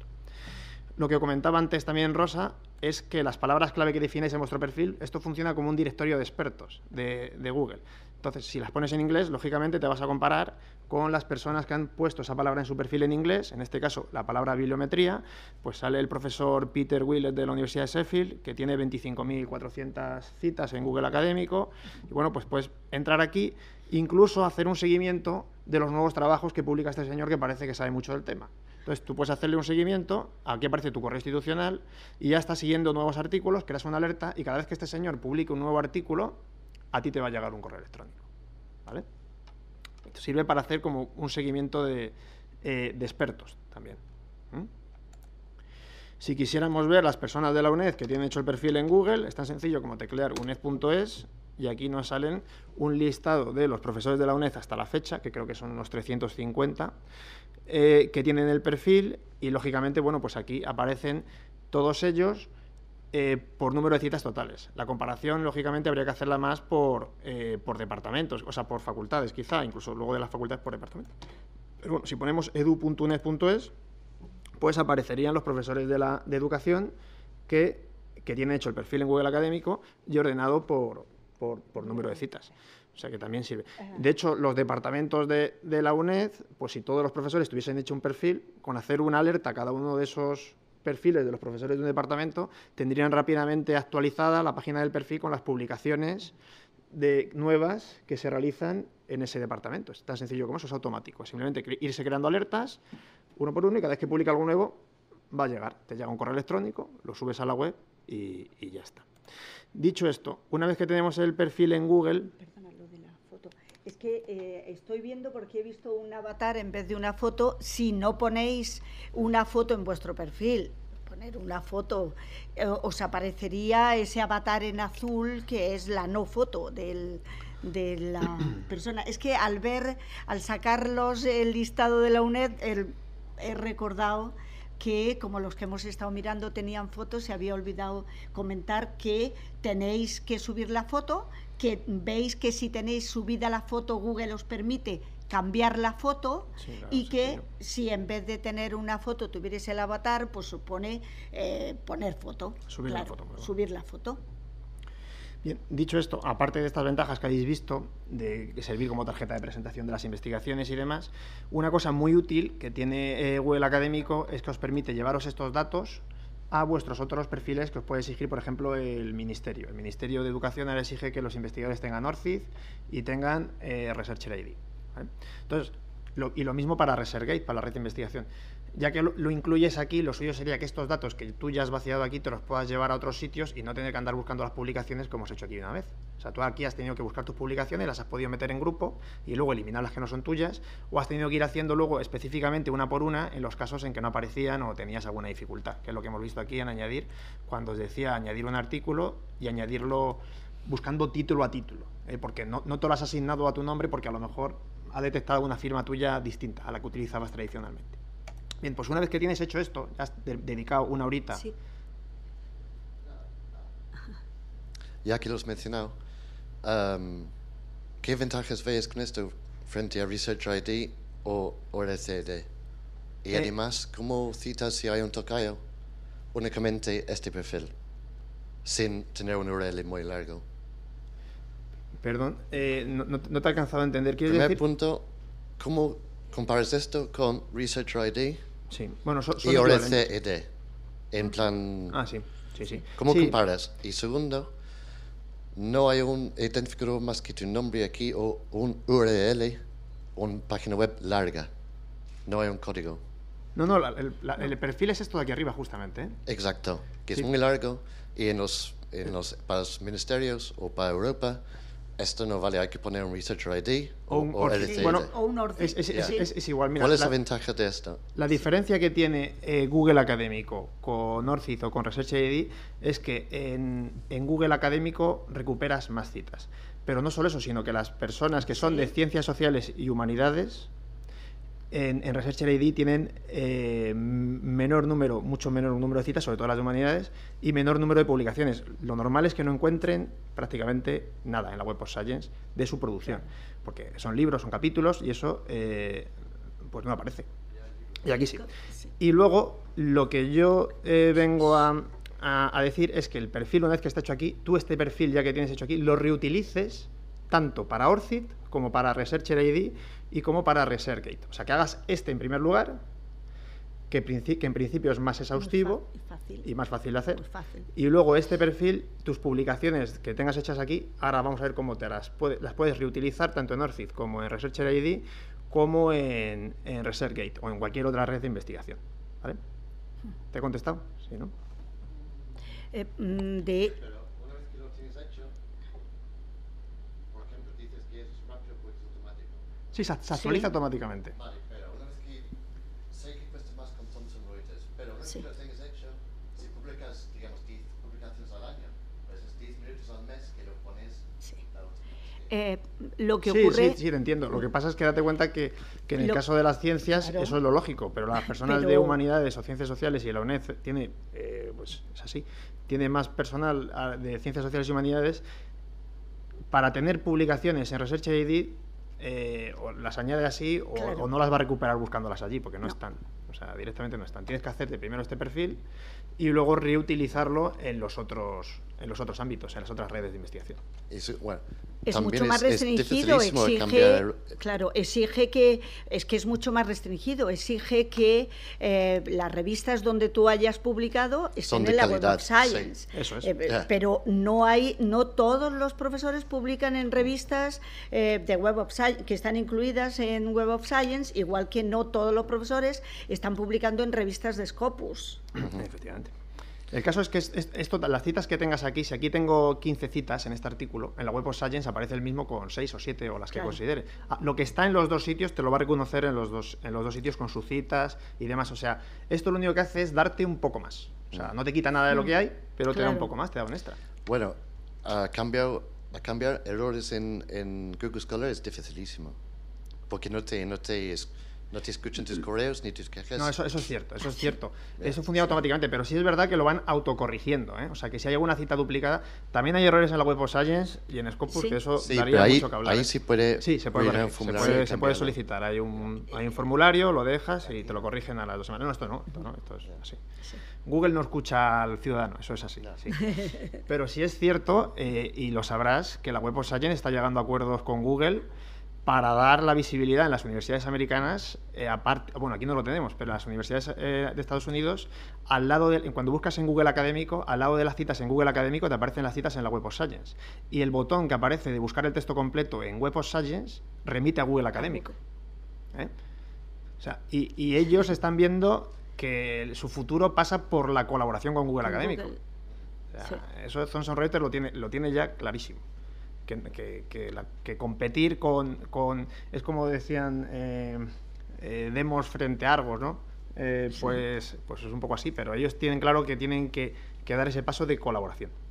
Lo que comentaba antes también Rosa es que las palabras clave que defináis en vuestro perfil, esto funciona como un directorio de expertos de, de Google. Entonces, si las pones en inglés, lógicamente te vas a comparar con las personas que han puesto esa palabra en su perfil en inglés, en este caso la palabra bibliometría, pues sale el profesor Peter Willett de la Universidad de Sheffield, que tiene 25.400 citas en Google Académico, y bueno, pues puedes entrar aquí, incluso hacer un seguimiento de los nuevos trabajos que publica este señor que parece que sabe mucho del tema. Entonces tú puedes hacerle un seguimiento, aquí aparece tu correo institucional y ya está siguiendo nuevos artículos, creas una alerta y cada vez que este señor publique un nuevo artículo, a ti te va a llegar un correo electrónico. sirve para hacer como un seguimiento de, eh, expertos también. Si quisiéramos ver las personas de la UNED que tienen hecho el perfil en Google, es tan sencillo como teclear uned.es y aquí nos salen un listado de los profesores de la UNED hasta la fecha, que creo que son unos 350, eh, que tienen el perfil y lógicamente, bueno, pues aquí aparecen todos ellos eh, por número de citas totales. La comparación, lógicamente, habría que hacerla más eh, por, departamentos, o sea, por facultades, quizá, incluso luego de las facultades por departamento. Pero bueno, si ponemos edu.uned.es, pues aparecerían los profesores de, la, de educación que, que, tienen hecho el perfil en Google Académico y ordenado por, número de citas. O sea que también sirve. De hecho, los departamentos de, la UNED, pues si todos los profesores tuviesen hecho un perfil, con hacer una alerta a cada uno de esos perfiles de los profesores de un departamento tendrían rápidamente actualizada la página del perfil con las publicaciones de nuevas que se realizan en ese departamento. Es tan sencillo como eso, es automático. Simplemente irse creando alertas uno por uno y cada vez que publica algo nuevo va a llegar. Te llega un correo electrónico, lo subes a la web y, y ya está. Dicho esto, una vez que tenemos el perfil en Google, es que eh, estoy viendo porque he visto un avatar en vez de una foto. Si no ponéis una foto en vuestro perfil, poner una foto, eh, os aparecería ese avatar en azul que es la no foto del, de la persona. Es que al ver, al sacarlos el listado de la UNED, he recordado que, como los que hemos estado mirando tenían fotos, se había olvidado comentar que tenéis que subir la foto que veis que si tenéis subida la foto, Google os permite cambiar la foto y que si en vez de tener una foto tuvierais el avatar, pues supone eh, poner foto. Subir la foto. Subir la foto. Bien, dicho esto, aparte de estas ventajas que habéis visto, de servir como tarjeta de presentación de las investigaciones y demás, una cosa muy útil que tiene eh, Google Académico es que os permite llevaros estos datos, a vuestros otros perfiles que os puede exigir, por ejemplo, el Ministerio. El Ministerio de Educación ahora exige que los investigadores tengan ORCID y tengan eh, Researcher ID. Entonces, y lo mismo para ResearchGate, para la red de investigación ya que lo, incluyes aquí, lo suyo sería que estos datos que tú ya has vaciado aquí te los puedas llevar a otros sitios y no tener que andar buscando las publicaciones como has hecho aquí una vez. O sea, tú aquí has tenido que buscar tus publicaciones, las has podido meter en grupo y luego eliminar las que no son tuyas, o has tenido que ir haciendo luego específicamente una por una en los casos en que no aparecían o tenías alguna dificultad, que es lo que hemos visto aquí en añadir, cuando os decía añadir un artículo y añadirlo buscando título a título, eh, porque no, no te lo has asignado a tu nombre porque a lo mejor ha detectado una firma tuya distinta a la que utilizabas tradicionalmente pues una vez que tienes hecho esto, ya has dedicado una horita. Ya que lo has mencionado, um, ¿qué ventajas veis con esto frente a Research ID o RCD? Y eh. además, ¿cómo citas si hay un tocayo? Únicamente este perfil, sin tener un URL muy largo. Perdón, eh, no, te he alcanzado a entender. Primer punto, ¿cómo comparas esto con Research ID Sí, bueno, son, este ¿eh? e en plan... Ah, sí, sí, sí. ¿Cómo comparas? Y segundo, no hay un identificador más que tu nombre aquí o un URL, una página web larga. No hay un código. No, no, el, el, perfil es esto de aquí arriba, justamente. ¿eh? Exacto, que es muy largo y en los, en los, para los ministerios o para Europa esto no vale, hay que poner un Researcher ID o, un o es, es, igual. ¿Cuál es la, ventaja de esto? La diferencia que tiene eh, Google Académico con OrCID o con Research ID es que en, en, Google Académico recuperas más citas. Pero no solo eso, sino que las personas que son de ciencias sociales y humanidades en, en Researcher ID tienen eh, menor número, mucho menor número de citas, sobre todo las de humanidades, y menor número de publicaciones. Lo normal es que no encuentren prácticamente nada en la Web of Science de su producción, porque son libros, son capítulos, y eso eh, pues no aparece. Y aquí sí. Y luego, lo que yo eh, vengo a, a decir es que el perfil, una vez que está hecho aquí, tú este perfil ya que tienes hecho aquí, lo reutilices tanto para ORCID como para Researcher ID y como para ResearchGate. O sea, que hagas este en primer lugar, que, en principio es más exhaustivo y más fácil de hacer. Y luego este perfil, tus publicaciones que tengas hechas aquí, ahora vamos a ver cómo te las, las puedes reutilizar tanto en ORCID como en Researcher ID, como en, en ResearchGate o en cualquier otra red de investigación. Hmm. ¿Te he contestado? Sí, ¿no? Eh, mm, de, Sí, se, actualiza automáticamente. Vale, pero una vez que sé que cuesta más con Thomson Reuters, pero una vez sí. que lo tengas hecho, si publicas, digamos, 10 publicaciones al año, pues es 10 minutos al mes que lo pones. Sí. Eh, lo que ocurre... Sí, sí, te entiendo. Lo que pasa es que date cuenta que, que en el caso de las ciencias eso es lo lógico, pero las personas de humanidades o ciencias sociales y la UNED tiene, eh, pues es así, tiene más personal ah, de ciencias sociales y humanidades. Para tener publicaciones en Research ID eh, o las añade así o, no las va a recuperar buscándolas allí, porque no, están. O sea, directamente no están. Tienes que hacerte primero este perfil y luego reutilizarlo en los otros, en los otros ámbitos, en las otras redes de investigación. Y, bueno, es mucho más restringido, exige, claro, exige que es que es mucho más restringido, exige que eh, las revistas donde tú hayas publicado estén en la Web of Science, eh, pero no hay, no todos los profesores publican en revistas eh, de Web of Science que están incluidas en Web of Science, igual que no todos los profesores están publicando en revistas de Scopus. Efectivamente. El caso es que esto, las citas que tengas aquí, si aquí tengo 15 citas en este artículo, en la web of Science aparece el mismo con 6 o 7 o las que considere. Ah, lo que está en los dos sitios te lo va a reconocer en los, dos, en los dos sitios con sus citas y demás. O sea, esto lo único que hace es darte un poco más. O sea, mm. no te quita nada de lo mm. que hay, pero te da un poco más, te da un extra. Bueno, a cambiar, a cambiar errores en, Google Scholar es dificilísimo, porque no te, no te no te escuchan tus correos ni tus quejas. No, eso, es cierto, eso es cierto. Eso funciona automáticamente, pero sí es verdad que lo van autocorrigiendo. ¿eh? O sea, que si hay alguna cita duplicada, también hay errores en la Web of Science y en Scopus, que eso daría mucho que hablar. Ahí sí puede. Sí, se puede, solicitar. Hay un, hay un formulario, lo dejas y te lo corrigen a las dos semanas. No, esto no, esto, es así. Google no escucha al ciudadano, eso es así. Pero sí es cierto, eh, y lo sabrás, que la Web of Science está llegando a acuerdos con Google para dar la visibilidad en las universidades americanas, eh, aparte, bueno, aquí no lo tenemos, pero en las universidades eh, de Estados Unidos, al lado de, cuando buscas en Google Académico, al lado de las citas en Google Académico te aparecen las citas en la Web of Science. Y el botón que aparece de buscar el texto completo en Web of Science remite a Google Académico. ¿Eh? O sea, y, ellos están viendo que su futuro pasa por la colaboración con Google Académico. Eso Thomson Reuters lo tiene, lo tiene ya clarísimo que, competir con, con, Es como decían, eh, eh, demos frente a Argos, ¿no? Eh, pues, pues es un poco así, pero ellos tienen claro que tienen que, que dar ese paso de colaboración.